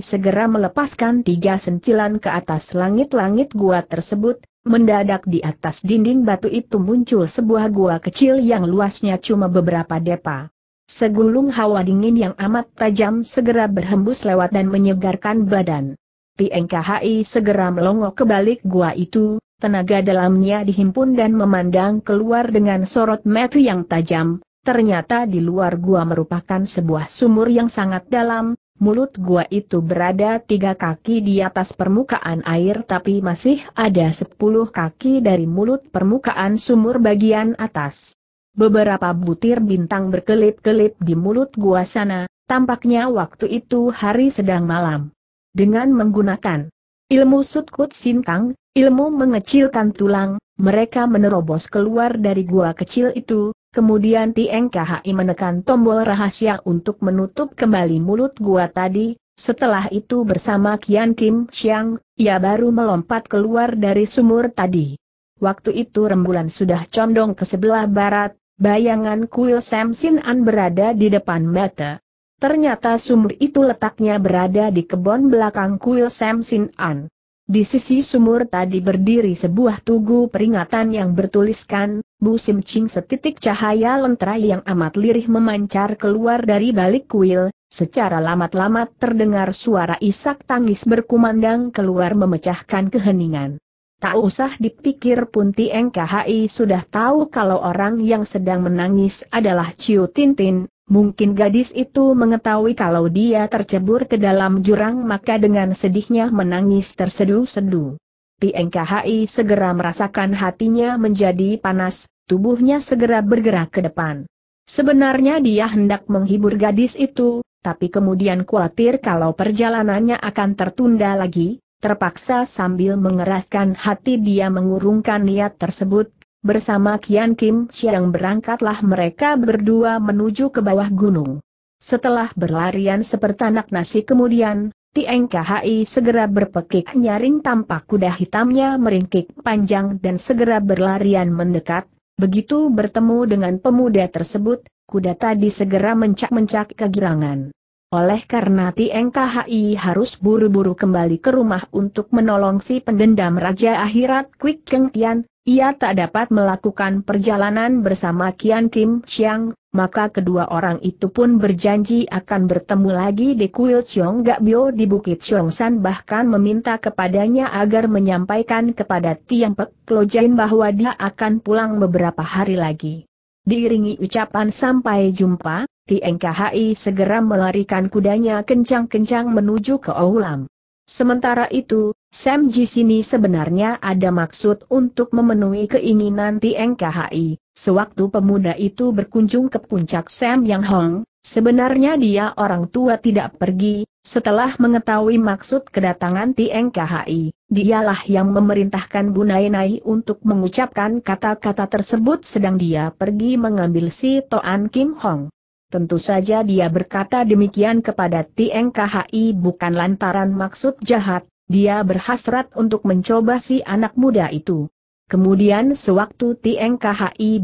segera melepaskan tiga sentilan ke atas langit-langit gua tersebut, mendadak di atas dinding batu itu muncul sebuah gua kecil yang luasnya cuma beberapa depa. Segulung hawa dingin yang amat tajam segera berhembus lewat dan menyegarkan badan. Pieng segera melongo ke balik gua itu, tenaga dalamnya dihimpun dan memandang keluar dengan sorot metu yang tajam, ternyata di luar gua merupakan sebuah sumur yang sangat dalam, Mulut gua itu berada tiga kaki di atas permukaan air tapi masih ada sepuluh kaki dari mulut permukaan sumur bagian atas. Beberapa butir bintang berkelip-kelip di mulut gua sana, tampaknya waktu itu hari sedang malam. Dengan menggunakan ilmu sutkut sintang, ilmu mengecilkan tulang, mereka menerobos keluar dari gua kecil itu, Kemudian Tieng KHI menekan tombol rahasia untuk menutup kembali mulut gua tadi, setelah itu bersama Kian Kim Chiang, ia baru melompat keluar dari sumur tadi. Waktu itu rembulan sudah condong ke sebelah barat, bayangan kuil Sam Sin An berada di depan mata. Ternyata sumur itu letaknya berada di kebun belakang kuil Sam Sin An. Di sisi sumur tadi berdiri sebuah tugu peringatan yang bertuliskan, Bu Sim Ching setitik cahaya lentera yang amat lirih memancar keluar dari balik kuil, secara lamat-lamat terdengar suara isak tangis berkumandang keluar memecahkan keheningan. Tak usah dipikir pun TNKHI sudah tahu kalau orang yang sedang menangis adalah Ciu Tintin, Mungkin gadis itu mengetahui kalau dia tercebur ke dalam jurang maka dengan sedihnya menangis tersedu sedu Tieng segera merasakan hatinya menjadi panas, tubuhnya segera bergerak ke depan. Sebenarnya dia hendak menghibur gadis itu, tapi kemudian khawatir kalau perjalanannya akan tertunda lagi, terpaksa sambil mengeraskan hati dia mengurungkan niat tersebut, Bersama Kian Kim siang berangkatlah mereka berdua menuju ke bawah gunung. Setelah berlarian seperti anak nasi kemudian, Tieng KHI segera berpekik nyaring tampak kuda hitamnya meringkik panjang dan segera berlarian mendekat. Begitu bertemu dengan pemuda tersebut, kuda tadi segera mencak-mencak kegirangan. Oleh karena Tieng KHI harus buru-buru kembali ke rumah untuk menolong si pendendam Raja Akhirat Kwik Keng Tian, ia tak dapat melakukan perjalanan bersama Kian Kim Chiang, maka kedua orang itu pun berjanji akan bertemu lagi di kuil Chiong Bio di Bukit San bahkan meminta kepadanya agar menyampaikan kepada Tiang Pek Jain bahwa dia akan pulang beberapa hari lagi. Diiringi ucapan sampai jumpa, Tiang KHI segera melarikan kudanya kencang-kencang menuju ke Oulam. Sementara itu, Sam Ji sini sebenarnya ada maksud untuk memenuhi keinginan Tieng KHI. Sewaktu pemuda itu berkunjung ke puncak Sam Yang Hong, sebenarnya dia orang tua tidak pergi, setelah mengetahui maksud kedatangan Tieng KHI, dialah yang memerintahkan Bunai Nai untuk mengucapkan kata-kata tersebut sedang dia pergi mengambil si Toan Kim Hong. Tentu saja dia berkata demikian kepada Tieng bukan lantaran maksud jahat, dia berhasrat untuk mencoba si anak muda itu. Kemudian sewaktu Tieng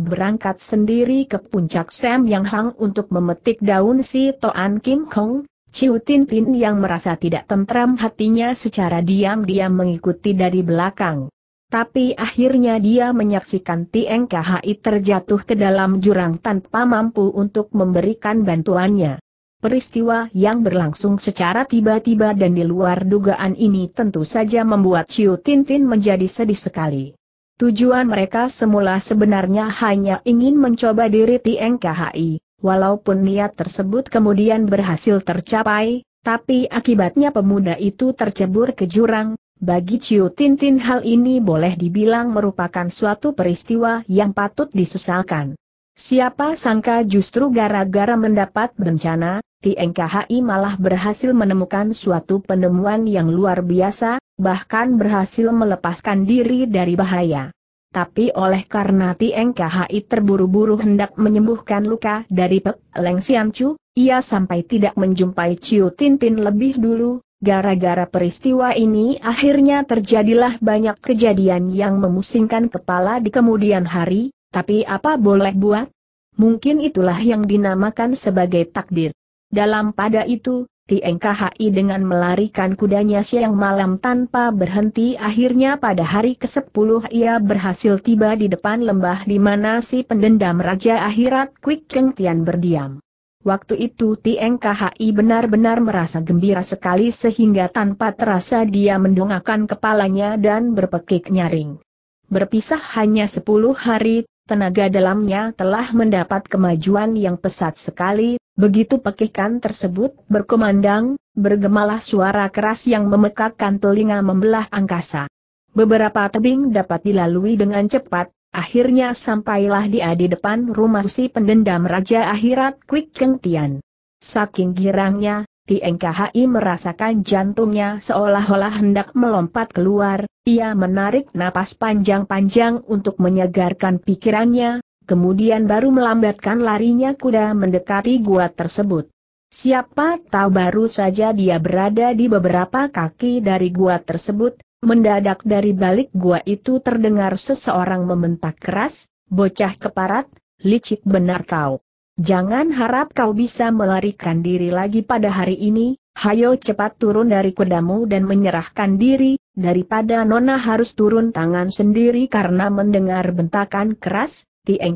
berangkat sendiri ke puncak Sam Yang Hang untuk memetik daun si Toan Kim Kong, Ciu Tin Tin yang merasa tidak tentram hatinya secara diam-diam mengikuti dari belakang. Tapi akhirnya dia menyaksikan Tieng Khai terjatuh ke dalam jurang tanpa mampu untuk memberikan bantuannya. Peristiwa yang berlangsung secara tiba-tiba dan di luar dugaan ini tentu saja membuat Chiu Tintin menjadi sedih sekali. Tujuan mereka semula sebenarnya hanya ingin mencoba diri Tieng Khai, walaupun niat tersebut kemudian berhasil tercapai, tapi akibatnya pemuda itu tercebur ke jurang, bagi Ciu Tintin hal ini boleh dibilang merupakan suatu peristiwa yang patut disesalkan. Siapa sangka justru gara-gara mendapat bencana, TNKHI malah berhasil menemukan suatu penemuan yang luar biasa, bahkan berhasil melepaskan diri dari bahaya. Tapi oleh karena TNKHI terburu-buru hendak menyembuhkan luka dari Pek Leng Chu, ia sampai tidak menjumpai Ciu Tintin lebih dulu, Gara-gara peristiwa ini akhirnya terjadilah banyak kejadian yang memusingkan kepala di kemudian hari, tapi apa boleh buat? Mungkin itulah yang dinamakan sebagai takdir. Dalam pada itu, TNKHI dengan melarikan kudanya siang malam tanpa berhenti akhirnya pada hari ke-10 ia berhasil tiba di depan lembah di mana si pendendam Raja Akhirat Kwik Keng Tian berdiam. Waktu itu TNKHI benar-benar merasa gembira sekali sehingga tanpa terasa dia mendongakkan kepalanya dan berpekik nyaring. Berpisah hanya sepuluh hari, tenaga dalamnya telah mendapat kemajuan yang pesat sekali, begitu pekikan tersebut berkumandang, bergemalah suara keras yang memekakkan telinga membelah angkasa. Beberapa tebing dapat dilalui dengan cepat, Akhirnya sampailah dia di depan rumah si pendendam Raja Akhirat Kwik Keng Tian. Saking girangnya, Tieng merasakan jantungnya seolah-olah hendak melompat keluar, ia menarik napas panjang-panjang untuk menyegarkan pikirannya, kemudian baru melambatkan larinya kuda mendekati gua tersebut. Siapa tahu baru saja dia berada di beberapa kaki dari gua tersebut, Mendadak dari balik gua itu terdengar seseorang membentak keras, bocah keparat, licik benar kau. Jangan harap kau bisa melarikan diri lagi pada hari ini, hayo cepat turun dari kedamu dan menyerahkan diri, daripada Nona harus turun tangan sendiri karena mendengar bentakan keras, Tieng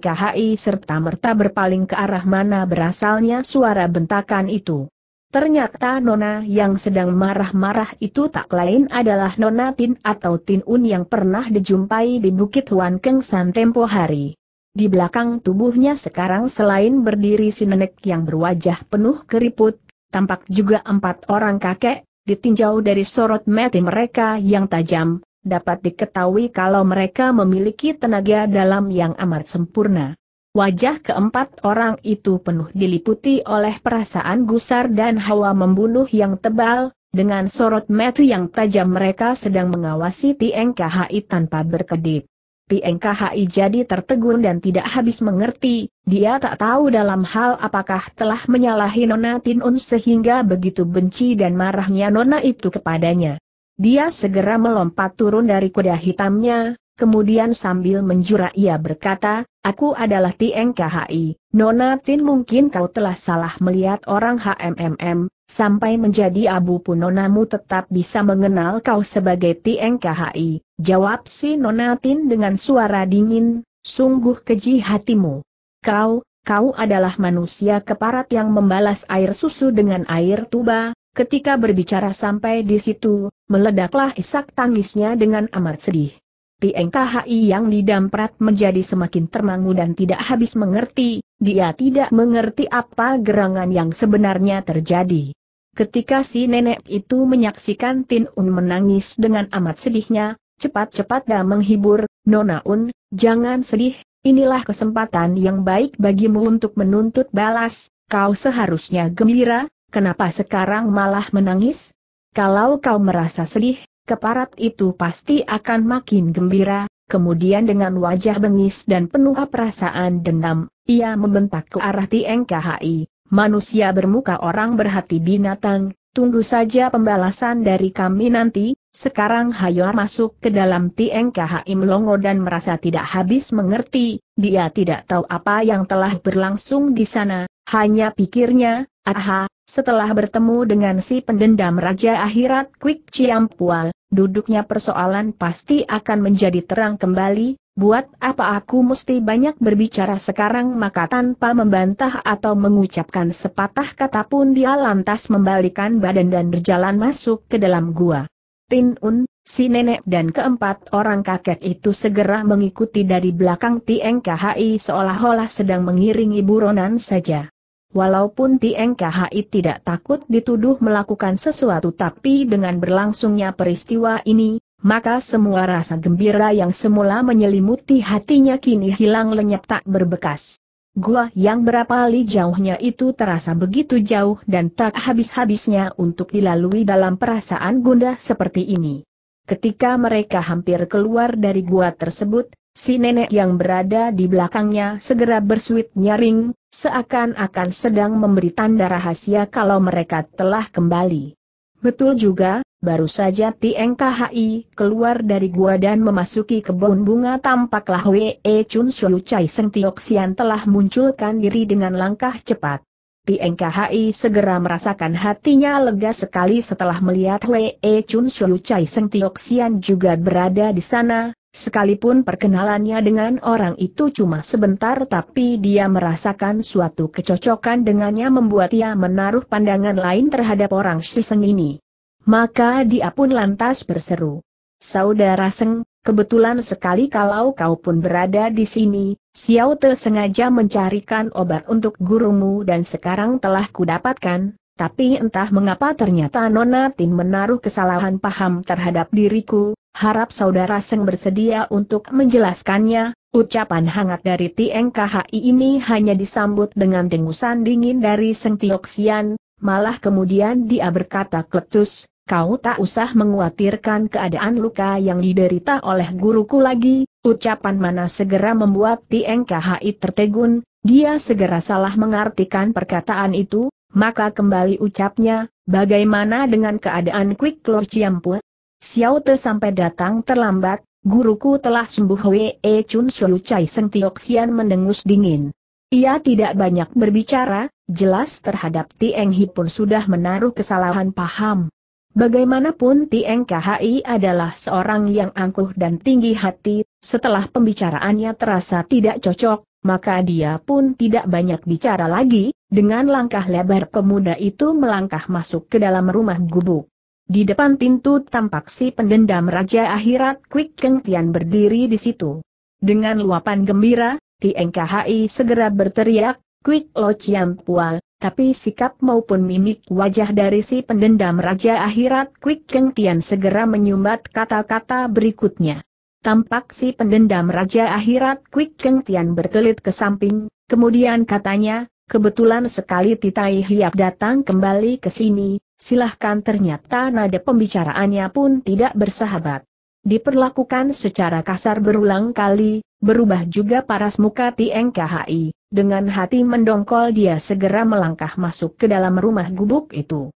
serta merta berpaling ke arah mana berasalnya suara bentakan itu. Ternyata Nona yang sedang marah-marah itu tak lain adalah Nona Tin atau Tin Un yang pernah dijumpai di Bukit Huan Keng San tempo hari. Di belakang tubuhnya sekarang selain berdiri si nenek yang berwajah penuh keriput, tampak juga empat orang kakek, ditinjau dari sorot mata mereka yang tajam, dapat diketahui kalau mereka memiliki tenaga dalam yang amat sempurna. Wajah keempat orang itu penuh diliputi oleh perasaan gusar dan hawa membunuh yang tebal, dengan sorot mata yang tajam mereka sedang mengawasi TNKHI tanpa berkedip. TNKHI jadi tertegun dan tidak habis mengerti, dia tak tahu dalam hal apakah telah menyalahi Nona Tinun sehingga begitu benci dan marahnya Nona itu kepadanya. Dia segera melompat turun dari kuda hitamnya, kemudian sambil menjura ia berkata, Aku adalah TNKHI, Nona Tin mungkin kau telah salah melihat orang HMMM, sampai menjadi abu pun nonamu tetap bisa mengenal kau sebagai TNKHI, jawab si Nona Tin dengan suara dingin, sungguh keji hatimu. Kau, kau adalah manusia keparat yang membalas air susu dengan air tuba, Ketika berbicara sampai di situ, meledaklah isak tangisnya dengan amat sedih. TNKHI yang didamprat menjadi semakin termangu dan tidak habis mengerti, dia tidak mengerti apa gerangan yang sebenarnya terjadi. Ketika si nenek itu menyaksikan Tin Un menangis dengan amat sedihnya, cepat-cepat dia menghibur, Nona Un, jangan sedih, inilah kesempatan yang baik bagimu untuk menuntut balas, kau seharusnya gembira, kenapa sekarang malah menangis? Kalau kau merasa sedih, keparat itu pasti akan makin gembira, kemudian dengan wajah bengis dan penuh perasaan dendam, ia membentak ke arah TNKHI, manusia bermuka orang berhati binatang, tunggu saja pembalasan dari kami nanti, sekarang Hayo masuk ke dalam TNKHI Melongo dan merasa tidak habis mengerti, dia tidak tahu apa yang telah berlangsung di sana, hanya pikirnya, aha, setelah bertemu dengan si pendendam Raja Akhirat Quick Kwik Pual, duduknya persoalan pasti akan menjadi terang kembali, buat apa aku mesti banyak berbicara sekarang maka tanpa membantah atau mengucapkan sepatah kata pun dia lantas membalikan badan dan berjalan masuk ke dalam gua. Tin Un, si nenek dan keempat orang kakek itu segera mengikuti dari belakang Tieng KHI seolah-olah sedang mengiringi buronan saja. Walaupun Tieng KHI tidak takut dituduh melakukan sesuatu tapi dengan berlangsungnya peristiwa ini, maka semua rasa gembira yang semula menyelimuti hatinya kini hilang lenyap tak berbekas. Gua yang berapa li jauhnya itu terasa begitu jauh dan tak habis-habisnya untuk dilalui dalam perasaan gundah seperti ini. Ketika mereka hampir keluar dari gua tersebut, si nenek yang berada di belakangnya segera bersuit nyaring, Seakan-akan sedang memberi tanda rahasia kalau mereka telah kembali. Betul juga, baru saja TNKHI keluar dari gua dan memasuki kebun bunga tampaklah WE Chun Shu Chai Seng Tiok Sian telah munculkan diri dengan langkah cepat. TNKHI segera merasakan hatinya lega sekali setelah melihat WE Chun Shu Chai Seng Tiok juga berada di sana, Sekalipun perkenalannya dengan orang itu cuma sebentar tapi dia merasakan suatu kecocokan dengannya membuat ia menaruh pandangan lain terhadap orang Siseng ini. Maka dia pun lantas berseru. Saudara Seng, kebetulan sekali kalau kau pun berada di sini, Xiao Te sengaja mencarikan obat untuk gurumu dan sekarang telah kudapatkan, tapi entah mengapa ternyata Nona Tin menaruh kesalahan paham terhadap diriku, Harap saudara Seng bersedia untuk menjelaskannya, ucapan hangat dari Tieng KHI ini hanya disambut dengan dengusan dingin dari Seng Tioksian, malah kemudian dia berkata kletus, kau tak usah menguatirkan keadaan luka yang diderita oleh guruku lagi, ucapan mana segera membuat Tieng KHI tertegun, dia segera salah mengartikan perkataan itu, maka kembali ucapnya, bagaimana dengan keadaan Quick Lord Ciampu? Xiao Te sampai datang terlambat, guruku telah sembuh Wei e Chun Shu Chai Seng Tiok Xian mendengus dingin. Ia tidak banyak berbicara, jelas terhadap Tieng Hi pun sudah menaruh kesalahan paham. Bagaimanapun Tieng KHI adalah seorang yang angkuh dan tinggi hati, setelah pembicaraannya terasa tidak cocok, maka dia pun tidak banyak bicara lagi, dengan langkah lebar pemuda itu melangkah masuk ke dalam rumah gubuk. Di depan pintu tampak si pendendam Raja Akhirat Kwik Keng Tian berdiri di situ. Dengan luapan gembira, TNKHI segera berteriak, Kwik Lo Chiam Pua, tapi sikap maupun mimik wajah dari si pendendam Raja Akhirat Kwik Keng Tian segera menyumbat kata-kata berikutnya. Tampak si pendendam Raja Akhirat Kwik Keng Tian bertelit ke samping, kemudian katanya, kebetulan sekali Titai Hiap datang kembali ke sini, silahkan ternyata nada pembicaraannya pun tidak bersahabat. Diperlakukan secara kasar berulang kali, berubah juga paras muka TNKHI, dengan hati mendongkol dia segera melangkah masuk ke dalam rumah gubuk itu.